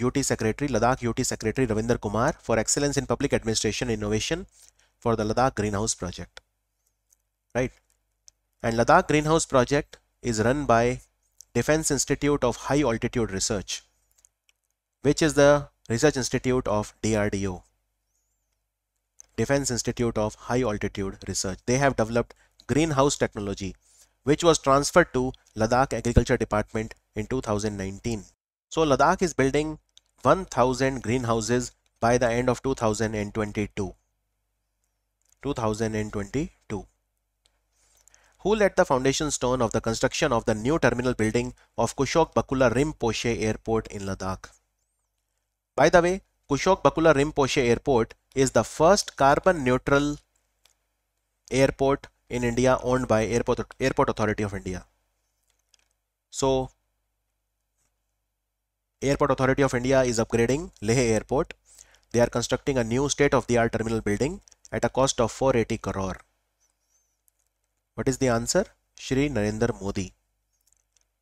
Speaker 1: UT secretary Ladakh UT secretary Ravinder Kumar for excellence in public administration innovation for the Ladakh green house project right? And Ladakh Greenhouse Project is run by Defense Institute of High Altitude Research, which is the research institute of DRDO. Defense Institute of High Altitude Research. They have developed greenhouse technology, which was transferred to Ladakh Agriculture Department in 2019. So Ladakh is building 1000 greenhouses by the end of 2022. 2022 who laid the foundation stone of the construction of the new terminal building of Kushok Bakula Rinpoche Airport in Ladakh. By the way, Kushok Bakula Rinpoche Airport is the first carbon neutral airport in India owned by Airport, Airport Authority of India. So, Airport Authority of India is upgrading Leh Airport. They are constructing a new state-of-the-art terminal building at a cost of 480 crore. What is the answer? Shri Narendra Modi.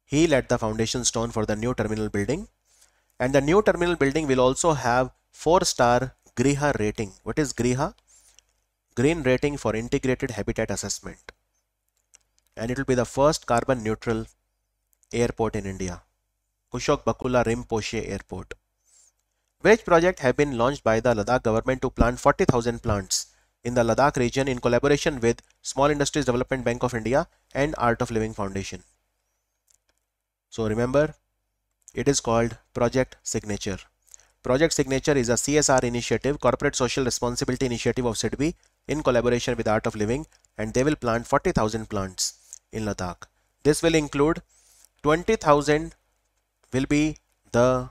Speaker 1: He laid the foundation stone for the new terminal building and the new terminal building will also have 4 star Griha rating. What is Griha? Green rating for integrated habitat assessment. And it will be the first carbon neutral airport in India. Kushok Bakula Rimpoche Airport. Which project have been launched by the Ladakh government to plant 40,000 plants in the Ladakh region in collaboration with Small Industries Development Bank of India and Art of Living Foundation. So remember, it is called Project Signature. Project Signature is a CSR initiative, Corporate Social Responsibility Initiative of SIDBI in collaboration with Art of Living and they will plant 40,000 plants in Ladakh. This will include 20,000 will be the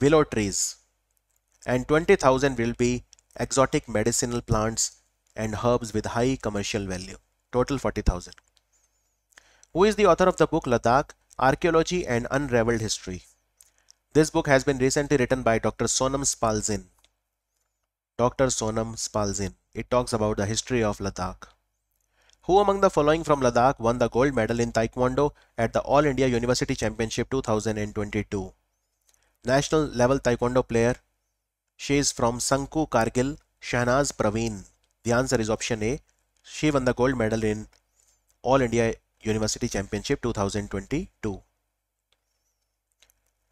Speaker 1: willow trees and 20,000 will be exotic medicinal plants and herbs with high commercial value. Total 40,000. Who is the author of the book Ladakh, Archaeology and Unraveled History? This book has been recently written by Dr. Sonam Spalzin. Dr. Sonam Spalzin. It talks about the history of Ladakh. Who among the following from Ladakh won the gold medal in Taekwondo at the All India University Championship 2022? National level Taekwondo player She is from Sanko Kargil, Shahnaz Praveen. The answer is option A. She won the gold medal in All India University Championship 2022.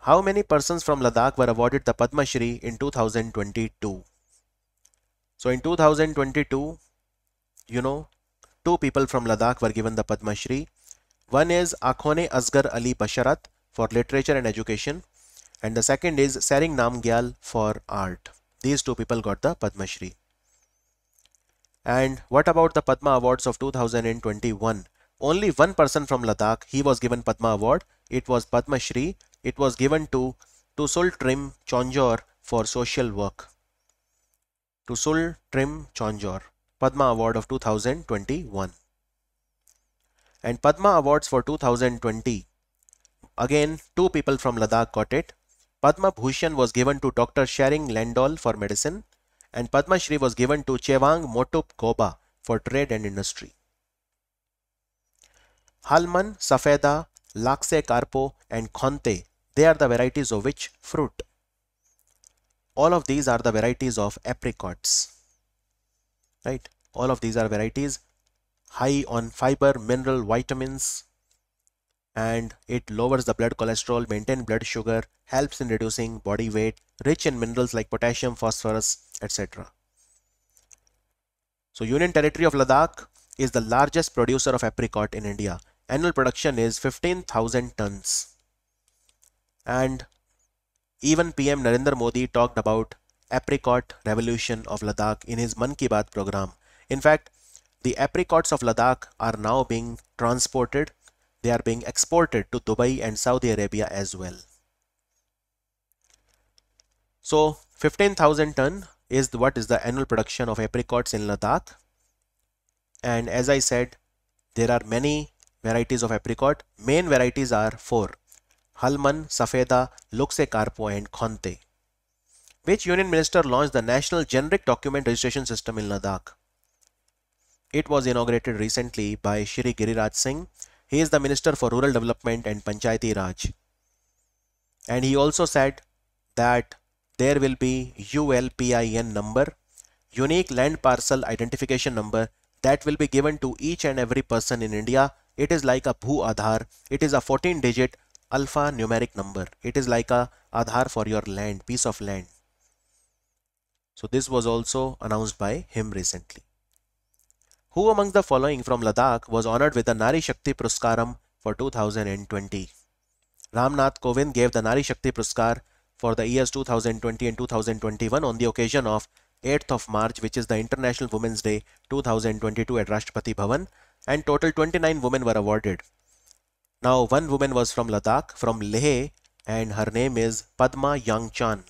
Speaker 1: How many persons from Ladakh were awarded the Padma Shri in 2022? So in 2022, you know, two people from Ladakh were given the Padma Shri. One is Akhone Asgar Ali Basharat for literature and education and the second is Saring Namgyal for art. These two people got the Padma Shri. And what about the Padma Awards of 2021? Only one person from Ladakh, he was given Padma Award. It was Padma Shri. It was given to Tusul Trim Chonjor for social work. Tusul Trim Chonjor, Padma Award of 2021. And Padma Awards for 2020. Again, two people from Ladakh got it. Padma Bhushan was given to Dr. Sharing Landol for medicine and Padma Shri was given to Chewang Motup Goba for trade and industry. Halman, Safeda, Lakse Karpo and Khonte, they are the varieties of which fruit? All of these are the varieties of apricots. Right? All of these are varieties high on fiber, mineral, vitamins, and it lowers the blood cholesterol, maintain blood sugar, helps in reducing body weight, rich in minerals like potassium, phosphorus, etc. So Union Territory of Ladakh is the largest producer of apricot in India. Annual production is 15,000 tons. And even PM Narendra Modi talked about apricot revolution of Ladakh in his Man Ki Baat program. In fact, the apricots of Ladakh are now being transported they are being exported to Dubai and Saudi Arabia as well. So 15,000 ton is what is the annual production of apricots in Ladakh. And as I said, there are many varieties of apricot. Main varieties are four. Halman, Safeda, Luxe Carpo and Khonte. Which union minister launched the National Generic Document Registration System in Ladakh? It was inaugurated recently by Shri Giriraj Singh, he is the Minister for Rural Development and Panchayati Raj. And he also said that there will be ULPIN number, unique land parcel identification number that will be given to each and every person in India. It is like a Bhu Aadhaar. It is a 14 digit alpha numeric number. It is like a Aadhaar for your land, piece of land. So this was also announced by him recently. Who amongst the following from Ladakh was honored with the Nari Shakti Puraskaram for 2020? Ramnath Kovind gave the Nari Shakti Puraskar for the years 2020 and 2021 on the occasion of 8th of March, which is the International Women's Day 2022 at Rashtrapati Bhavan, and total 29 women were awarded. Now, one woman was from Ladakh, from Leh, and her name is Padma Yangchan.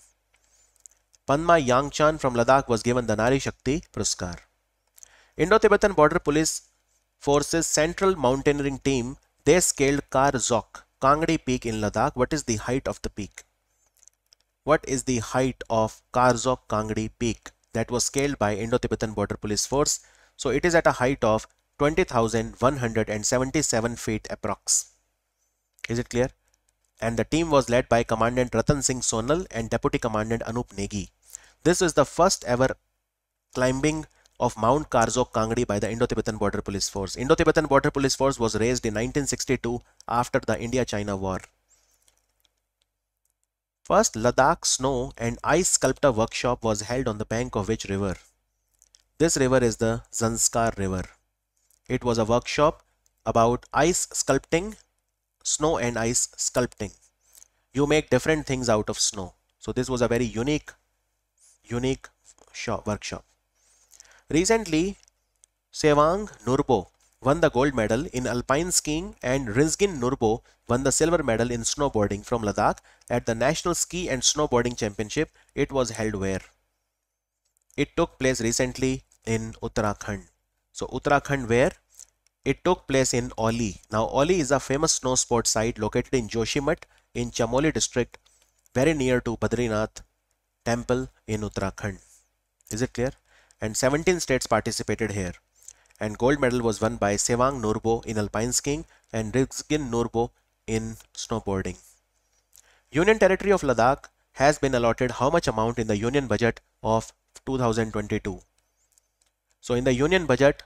Speaker 1: Padma Yangchan from Ladakh was given the Nari Shakti Puraskar. Indo-Tibetan Border Police Force's Central Mountaineering Team, they scaled Kar Zok, Kangri Peak in Ladakh. What is the height of the peak? What is the height of Karzok Kangri Peak that was scaled by Indo-Tibetan Border Police Force? So it is at a height of 20,177 feet approx. Is it clear? And the team was led by Commandant Ratan Singh Sonal and Deputy Commandant Anup Negi. This is the first ever climbing of Mount Karzok Kangri by the Indo-Tibetan Border Police Force. Indo-Tibetan Border Police Force was raised in 1962 after the India-China War. First Ladakh snow and ice Sculptor workshop was held on the bank of which river? This river is the Zanskar River. It was a workshop about ice sculpting, snow and ice sculpting. You make different things out of snow. So this was a very unique, unique workshop. Recently, Sewang Nurbo won the gold medal in alpine skiing and Rizgin Nurbo won the silver medal in snowboarding from Ladakh at the National Ski and Snowboarding Championship it was held where? It took place recently in Uttarakhand. So Uttarakhand where? It took place in Oli. Now Oli is a famous snow sport site located in Joshimath in Chamoli district very near to Badrinath temple in Uttarakhand. Is it clear? and 17 states participated here. And gold medal was won by Sevang Norbo in alpine skiing and Rizgin Norbo in snowboarding. Union territory of Ladakh has been allotted how much amount in the union budget of 2022. So in the union budget,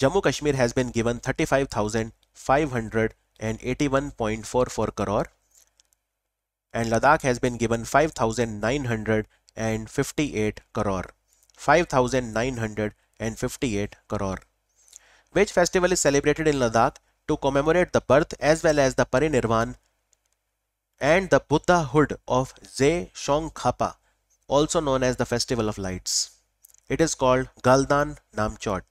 Speaker 1: Jammu Kashmir has been given 35,581.44 crore and Ladakh has been given 5,958 crore. 5958 crore. Which festival is celebrated in Ladakh to commemorate the birth as well as the Parinirvan and the Buddhahood of Zeshongkhapa, also known as the Festival of Lights. It is called Galdan Namchot.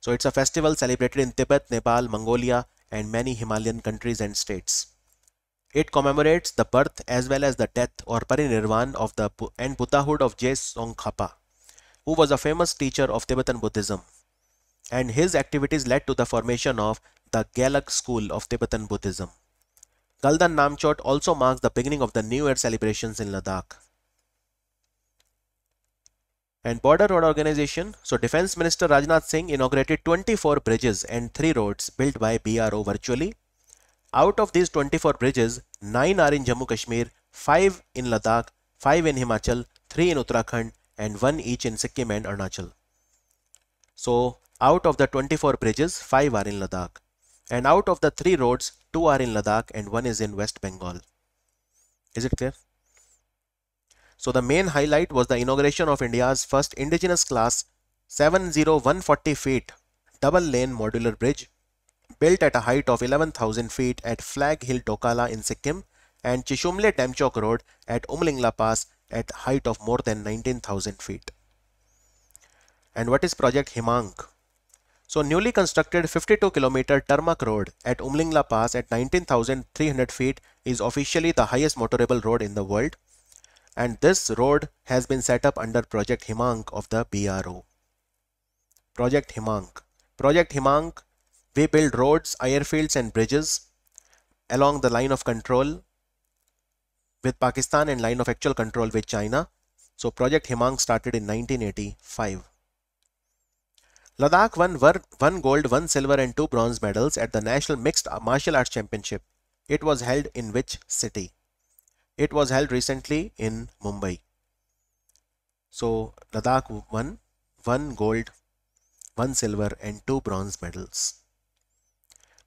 Speaker 1: So it's a festival celebrated in Tibet, Nepal, Mongolia and many Himalayan countries and states. It commemorates the birth as well as the death or parinirvan of the and Buddhahood of Jesongkhapa who was a famous teacher of Tibetan Buddhism. And his activities led to the formation of the Gelug school of Tibetan Buddhism. Galdan Namchot also marks the beginning of the New Year celebrations in Ladakh. And Border Road Organization, so Defense Minister Rajnath Singh inaugurated 24 bridges and 3 roads built by BRO virtually. Out of these 24 bridges, 9 are in Jammu Kashmir, 5 in Ladakh, 5 in Himachal, 3 in Uttarakhand, and one each in Sikkim and Arunachal. So out of the 24 bridges, 5 are in Ladakh. And out of the 3 roads, 2 are in Ladakh and 1 is in West Bengal. Is it clear? So the main highlight was the inauguration of India's first indigenous class 70140 feet double lane modular bridge built at a height of 11,000 feet at Flag Hill Dokala in Sikkim and Chishumle Damchok Road at Umlingla Pass at height of more than 19,000 feet. And what is Project Himank? So newly constructed 52 kilometer tarmac road at Umlingla Pass at 19,300 feet is officially the highest motorable road in the world. And this road has been set up under Project Himank of the BRO. Project Himank. Project Himank, we build roads, airfields and bridges along the line of control with Pakistan in line of actual control with China. So Project Himang started in 1985. Ladakh won one gold, one silver and two bronze medals at the National Mixed Martial Arts Championship. It was held in which city? It was held recently in Mumbai. So Ladakh won one gold, one silver and two bronze medals.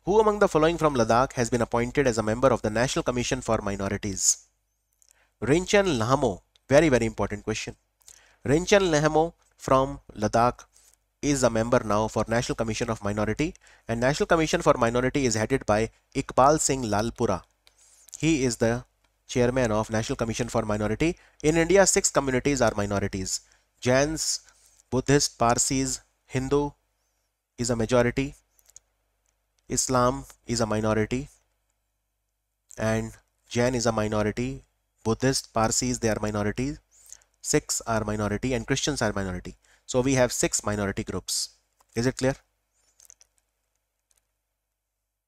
Speaker 1: Who among the following from Ladakh has been appointed as a member of the National Commission for Minorities? Rinchen Lhamo, very, very important question. Rinchen Lhamo from Ladakh is a member now for National Commission of Minority and National Commission for Minority is headed by Iqbal Singh Lalpura. He is the chairman of National Commission for Minority. In India, six communities are minorities. Jains, Buddhists, Parsis, Hindu is a majority. Islam is a minority and Jain is a minority Buddhists, Parsis, they are minorities. Sikhs are minority and Christians are minority. So we have six minority groups. Is it clear?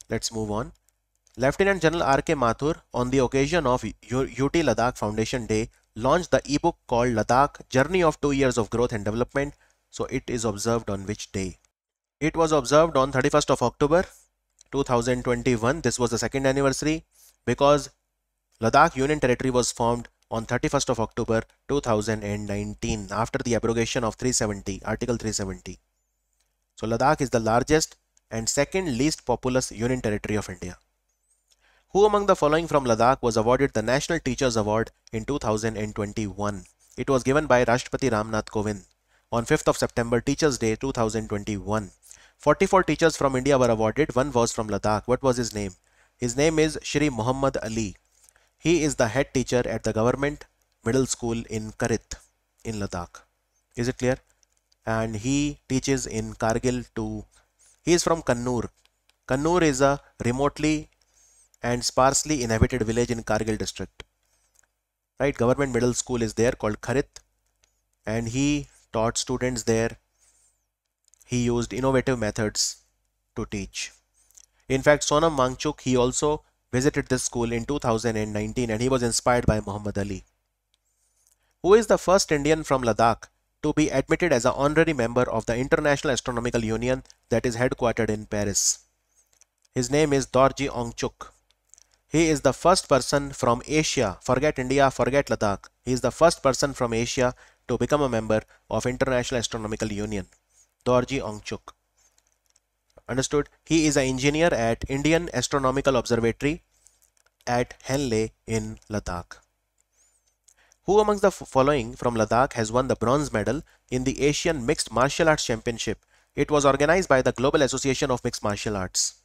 Speaker 1: Let's move on. Lieutenant General R.K. Mathur, on the occasion of UT Ladakh Foundation Day, launched the ebook called Ladakh Journey of Two Years of Growth and Development. So it is observed on which day? It was observed on 31st of October 2021. This was the second anniversary because Ladakh Union Territory was formed on 31st of October 2019 after the abrogation of 370 Article 370. So Ladakh is the largest and second least populous Union Territory of India. Who among the following from Ladakh was awarded the National Teachers Award in 2021? It was given by Rashtrapati Ramnath Kovind on 5th of September Teachers Day 2021. 44 teachers from India were awarded, one was from Ladakh. What was his name? His name is Shri Muhammad Ali. He is the head teacher at the government middle school in Karith in Ladakh. Is it clear? And he teaches in Kargil too. He is from Kannur. Kannur is a remotely and sparsely inhabited village in Kargil district. Right, government middle school is there called Karith and he taught students there. He used innovative methods to teach. In fact, Sonam Mangchuk. he also visited this school in 2019 and he was inspired by Muhammad Ali. Who is the first Indian from Ladakh to be admitted as an honorary member of the International Astronomical Union that is headquartered in Paris? His name is Dorji Ongchuk. He is the first person from Asia, forget India, forget Ladakh. He is the first person from Asia to become a member of International Astronomical Union, Dorji Ongchuk. Understood? He is an engineer at Indian Astronomical Observatory at Henley in Ladakh. Who amongst the following from Ladakh has won the bronze medal in the Asian Mixed Martial Arts Championship? It was organized by the Global Association of Mixed Martial Arts.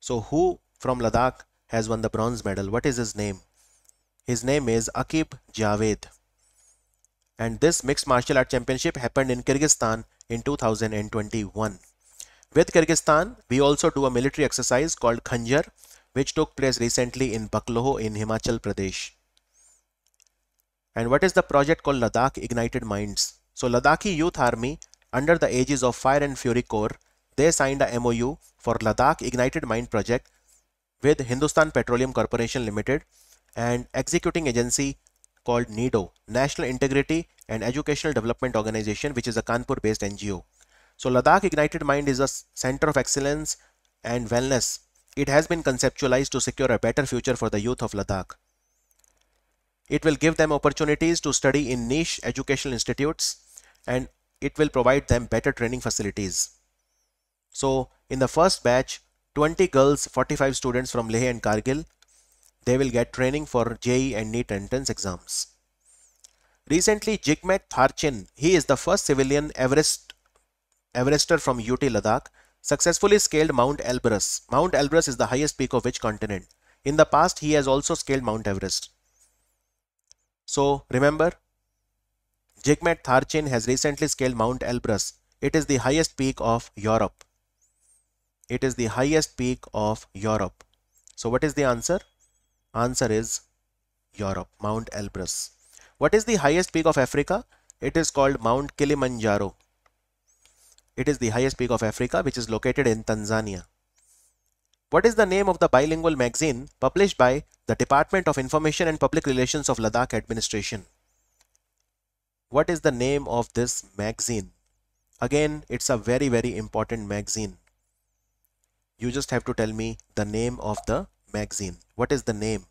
Speaker 1: So who from Ladakh has won the bronze medal? What is his name? His name is Akib Javed. And this Mixed Martial Arts Championship happened in Kyrgyzstan in 2021. With Kyrgyzstan, we also do a military exercise called Khanjar, which took place recently in Bakloho in Himachal Pradesh. And what is the project called Ladakh Ignited Minds? So Ladakhi Youth Army, under the aegis of Fire and Fury Corps, they signed a MOU for Ladakh Ignited Mind project with Hindustan Petroleum Corporation Limited and executing agency called NIDO, National Integrity and Educational Development Organization, which is a Kanpur based NGO. So Ladakh Ignited Mind is a center of excellence and wellness. It has been conceptualized to secure a better future for the youth of Ladakh. It will give them opportunities to study in niche educational institutes and it will provide them better training facilities. So in the first batch, 20 girls, 45 students from Leh and Kargil, they will get training for JE and NEET entrance exams. Recently, Jigmet Tharchin, he is the first civilian Everest Everester from UT Ladakh, successfully scaled Mount Elbrus. Mount Elbrus is the highest peak of which continent? In the past, he has also scaled Mount Everest. So remember, Jigmet Tharchin has recently scaled Mount Elbrus. It is the highest peak of Europe. It is the highest peak of Europe. So what is the answer? Answer is Europe, Mount Elbrus. What is the highest peak of Africa? It is called Mount Kilimanjaro. It is the highest peak of Africa, which is located in Tanzania. What is the name of the bilingual magazine published by the Department of Information and Public Relations of Ladakh Administration? What is the name of this magazine? Again, it's a very, very important magazine. You just have to tell me the name of the magazine. What is the name?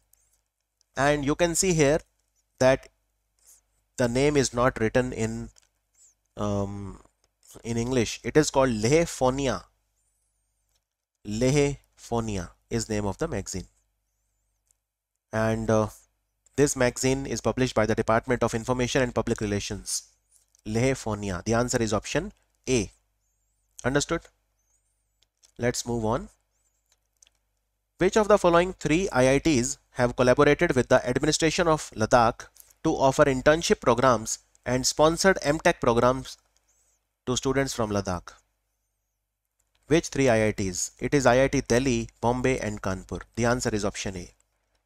Speaker 1: And you can see here that the name is not written in um, in English. It is called Leh Fonia is name of the magazine. And uh, this magazine is published by the Department of Information and Public Relations. Fonia. The answer is option A. Understood? Let's move on. Which of the following three IITs have collaborated with the administration of Ladakh to offer internship programs and sponsored MTech programs to students from Ladakh. Which three IITs? It is IIT Delhi, Bombay and Kanpur. The answer is option A.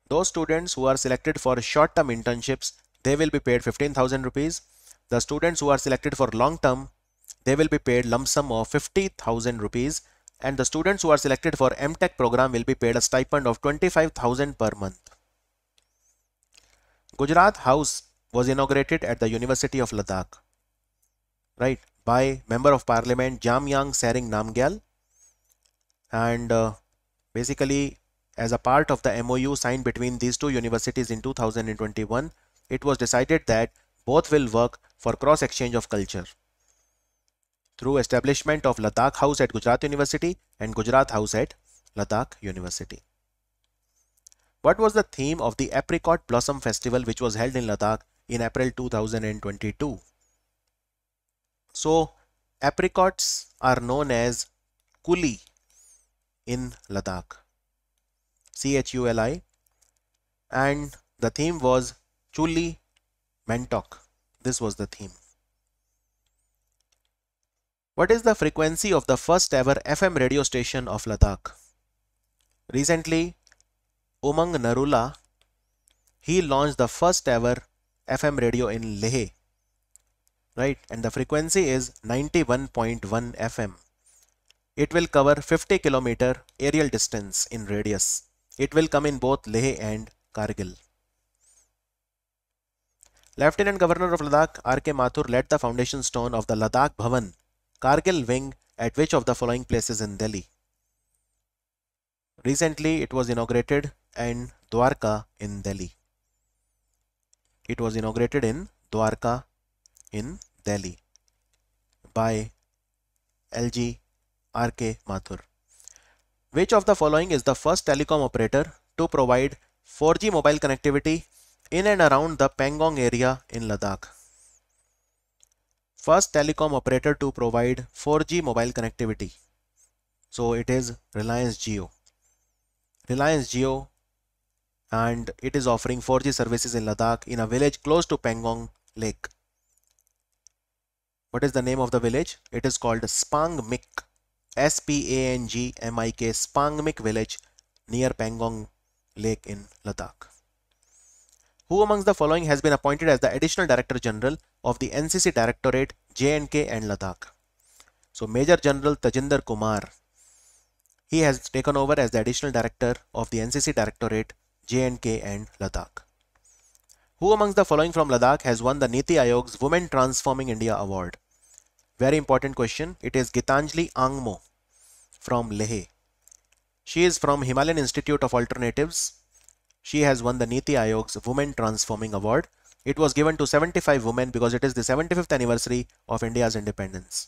Speaker 1: Those students who are selected for short-term internships, they will be paid 15,000 rupees. The students who are selected for long-term, they will be paid lump sum of 50,000 rupees. And the students who are selected for MTech program will be paid a stipend of 25,000 per month. Gujarat House was inaugurated at the University of Ladakh. Right by Member of Parliament Jamyang Sering Namgyal and uh, basically as a part of the MOU signed between these two universities in 2021 it was decided that both will work for cross exchange of culture through establishment of Ladakh House at Gujarat University and Gujarat House at Ladakh University. What was the theme of the Apricot Blossom Festival which was held in Ladakh in April 2022? So apricots are known as kuli in Ladakh. C-H-U-L-I and the theme was Chuli Mentok. This was the theme. What is the frequency of the first ever FM radio station of Ladakh? Recently, Umang Narula, he launched the first ever FM radio in Leh right and the frequency is 91.1 FM it will cover 50 kilometer aerial distance in radius it will come in both Leh and Kargil Lieutenant Governor of Ladakh R.K. Mathur laid the foundation stone of the Ladakh Bhavan, Kargil wing at which of the following places in Delhi? Recently, it was inaugurated in Dwarka in Delhi. It was inaugurated in Dwarka in Delhi by LG RK Mathur. Which of the following is the first telecom operator to provide 4G mobile connectivity in and around the Pangong area in Ladakh? First telecom operator to provide 4G mobile connectivity. So it is Reliance Geo. Reliance Geo and it is offering 4G services in Ladakh in a village close to Pangong Lake. What is the name of the village? It is called Spangmik. S-P-A-N-G-M-I-K Spangmik village near Pangong Lake in Ladakh. Who amongst the following has been appointed as the Additional Director General of the NCC Directorate, JNK and Ladakh? So Major General Tajinder Kumar, he has taken over as the Additional Director of the NCC Directorate, JNK and Ladakh. Who amongst the following from Ladakh has won the Niti Ayog's Women Transforming India Award? Very important question. It is Gitanjali Angmo from Leh. She is from Himalayan Institute of Alternatives. She has won the Niti Ayog's Women Transforming Award. It was given to 75 women because it is the 75th anniversary of India's independence.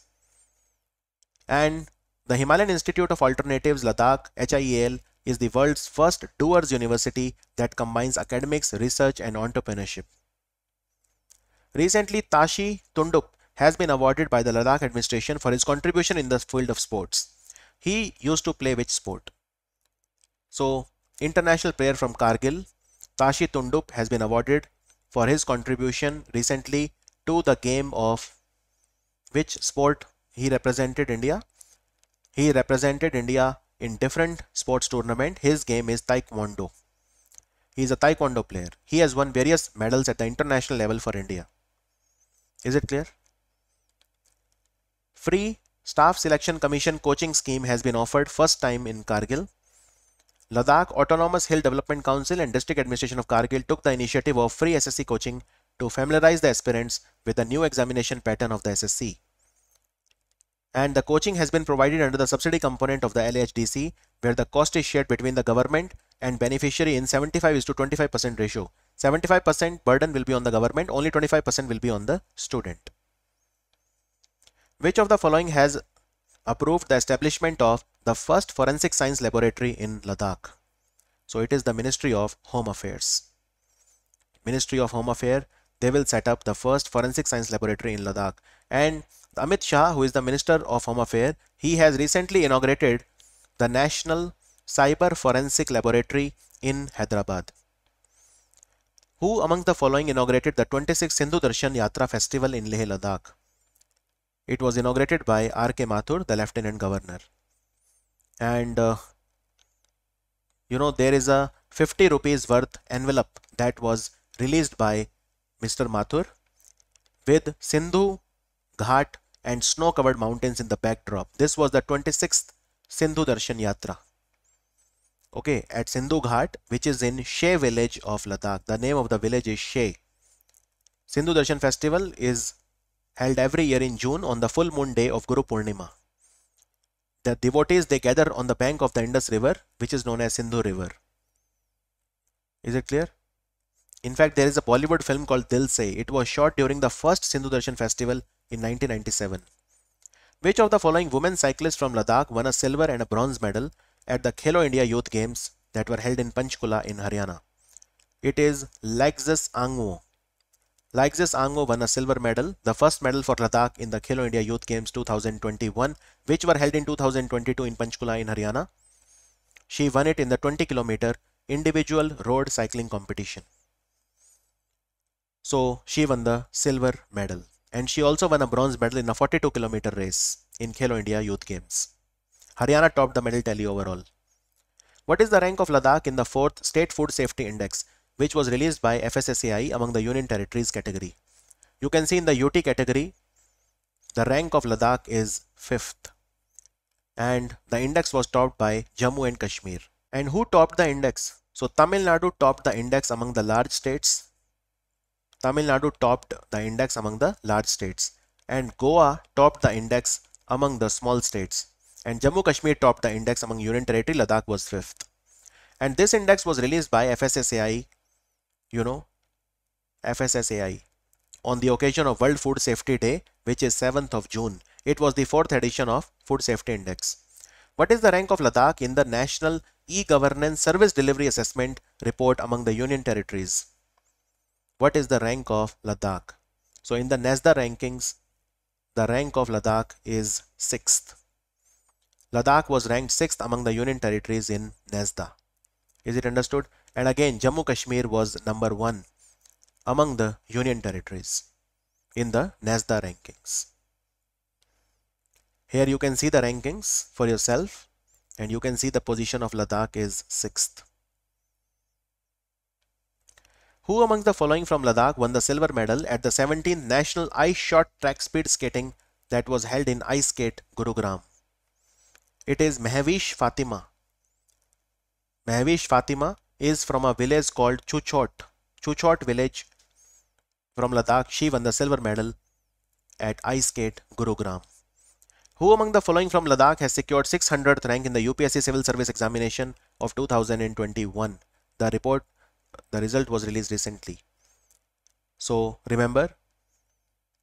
Speaker 1: And the Himalayan Institute of Alternatives Ladakh HIEL is the world's first doers university that combines academics, research and entrepreneurship. Recently, Tashi Tundup has been awarded by the Ladakh administration for his contribution in the field of sports. He used to play which sport? So, international player from Kargil, Tashi Tundup has been awarded for his contribution recently to the game of which sport he represented India? He represented India in different sports tournament. His game is Taekwondo. He is a Taekwondo player. He has won various medals at the international level for India. Is it clear? Free Staff Selection Commission coaching scheme has been offered first time in Kargil. Ladakh Autonomous Hill Development Council and District Administration of Kargil took the initiative of free SSC coaching to familiarize the aspirants with the new examination pattern of the SSC and the coaching has been provided under the subsidy component of the LHDC where the cost is shared between the government and beneficiary in 75 is to 25% ratio. 75% burden will be on the government, only 25% will be on the student. Which of the following has approved the establishment of the first forensic science laboratory in Ladakh? So it is the Ministry of Home Affairs. Ministry of Home Affairs, they will set up the first forensic science laboratory in Ladakh and Amit Shah, who is the Minister of Home Affairs, he has recently inaugurated the National Cyber Forensic Laboratory in Hyderabad. Who among the following inaugurated the 26th Sindhu Darshan Yatra Festival in Leh Ladakh? It was inaugurated by R.K. Mathur, the Lieutenant Governor. And uh, you know, there is a 50 rupees worth envelope that was released by Mr. Mathur with Sindhu Ghat and snow-covered mountains in the backdrop. This was the 26th Sindhu Darshan Yatra. Okay, at Sindhu Ghat, which is in She village of Ladakh. The name of the village is She. Sindhu Darshan festival is held every year in June on the full moon day of Guru Purnima. The devotees they gather on the bank of the Indus River, which is known as Sindhu River. Is it clear? In fact, there is a Bollywood film called Dil Se. It was shot during the first Sindhu Darshan festival in 1997. Which of the following women cyclists from Ladakh won a silver and a bronze medal at the Khelo India Youth Games that were held in Panchkula in Haryana? It is Lexus Angmo. Lexus Angmo won a silver medal, the first medal for Ladakh in the Khelo India Youth Games 2021, which were held in 2022 in Panchkula in Haryana. She won it in the 20 kilometer individual road cycling competition. So she won the silver medal and she also won a bronze medal in a 42 kilometer race in Khelo India Youth Games. Haryana topped the medal tally overall. What is the rank of Ladakh in the 4th State Food Safety Index, which was released by FSSAI among the Union Territories category? You can see in the UT category, the rank of Ladakh is 5th. And the index was topped by Jammu and Kashmir. And who topped the index? So Tamil Nadu topped the index among the large states Tamil Nadu topped the index among the large states, and Goa topped the index among the small states, and Jammu Kashmir topped the index among Union Territory, Ladakh was fifth. And this index was released by FSSAI, you know, FSSAI, on the occasion of World Food Safety Day, which is 7th of June. It was the fourth edition of Food Safety Index. What is the rank of Ladakh in the National E-Governance Service Delivery Assessment report among the Union Territories? what is the rank of Ladakh? So in the NASDA rankings, the rank of Ladakh is 6th. Ladakh was ranked 6th among the Union territories in NASDA. Is it understood? And again, Jammu Kashmir was number 1 among the Union territories in the NASDA rankings. Here you can see the rankings for yourself and you can see the position of Ladakh is 6th. Who among the following from Ladakh won the silver medal at the 17th National Ice Shot Track Speed Skating that was held in Ice Skate, Gurugram? It is Mehavish Fatima. Mehavish Fatima is from a village called Chuchot. Chuchot village from Ladakh. She won the silver medal at Ice Skate, Gurugram. Who among the following from Ladakh has secured 600th rank in the UPSC Civil Service Examination of 2021? The report the result was released recently so remember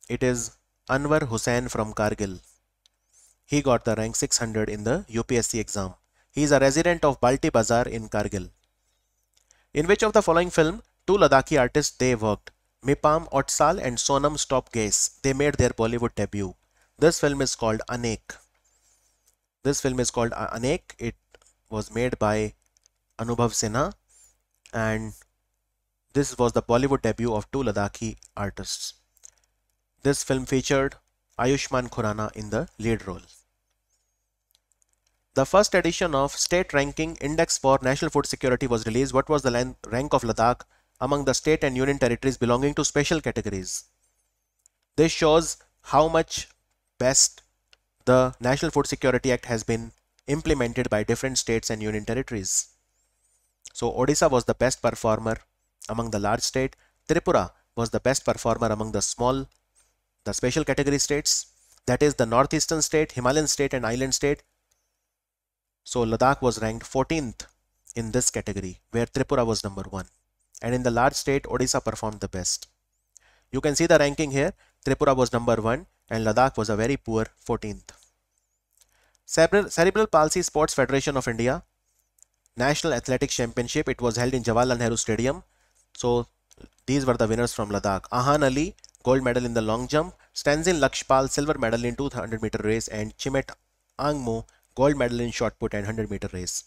Speaker 1: it is Anwar Hussain from Kargil he got the rank 600 in the UPSC exam he is a resident of Balti Bazar in Kargil in which of the following film two Ladakhi artists they worked Mipam Otsal and Sonam Stopgase they made their Bollywood debut this film is called Anek this film is called Anek it was made by Anubhav Sinha and this was the Bollywood debut of two Ladakhi artists. This film featured Ayushman Khurana in the lead role. The first edition of State Ranking Index for National Food Security was released. What was the rank of Ladakh among the state and union territories belonging to special categories? This shows how much best the National Food Security Act has been implemented by different states and union territories. So Odisha was the best performer among the large state. Tripura was the best performer among the small, the special category states. That is the northeastern state, Himalayan state and island state. So Ladakh was ranked 14th in this category where Tripura was number one. And in the large state, Odisha performed the best. You can see the ranking here. Tripura was number one and Ladakh was a very poor 14th. Cerebral Palsy Sports Federation of India National Athletics Championship. It was held in Jawaharlal Nehru Stadium. So these were the winners from Ladakh. Ahan Ali, gold medal in the long jump. Stanzin Lakshpal, silver medal in 200 meter race. And Chimet Angmo, gold medal in shot put and 100 meter race.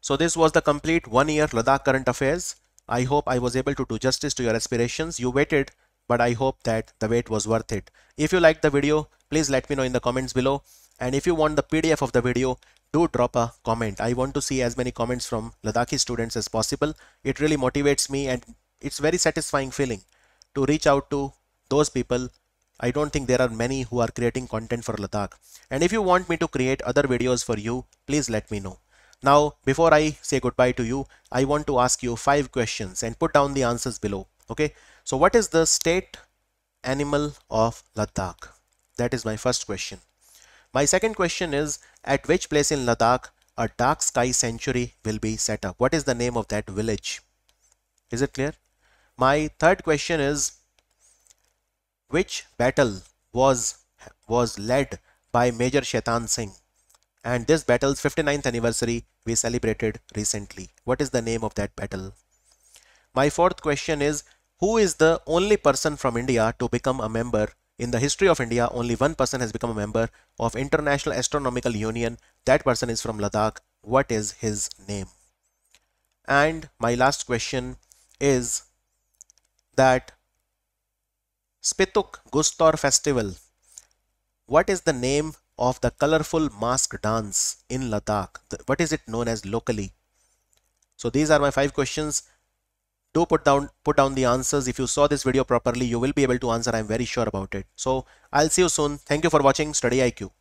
Speaker 1: So this was the complete one year Ladakh current affairs. I hope I was able to do justice to your aspirations. You waited, but I hope that the wait was worth it. If you liked the video, please let me know in the comments below. And if you want the PDF of the video, do drop a comment. I want to see as many comments from Ladakhi students as possible. It really motivates me and it's very satisfying feeling to reach out to those people. I don't think there are many who are creating content for Ladakh. And if you want me to create other videos for you, please let me know. Now, before I say goodbye to you, I want to ask you five questions and put down the answers below. Okay. So what is the state animal of Ladakh? That is my first question. My second question is at which place in Ladakh a dark sky sanctuary will be set up. What is the name of that village? Is it clear? My third question is which battle was was led by Major Shaitan Singh? And this battle's 59th anniversary we celebrated recently. What is the name of that battle? My fourth question is who is the only person from India to become a member in the history of India, only one person has become a member of International Astronomical Union. That person is from Ladakh. What is his name? And my last question is that Spituk Gustor Festival. What is the name of the colorful mask dance in Ladakh? What is it known as locally? So these are my five questions do put down put down the answers if you saw this video properly you will be able to answer i'm very sure about it so i'll see you soon thank you for watching study iq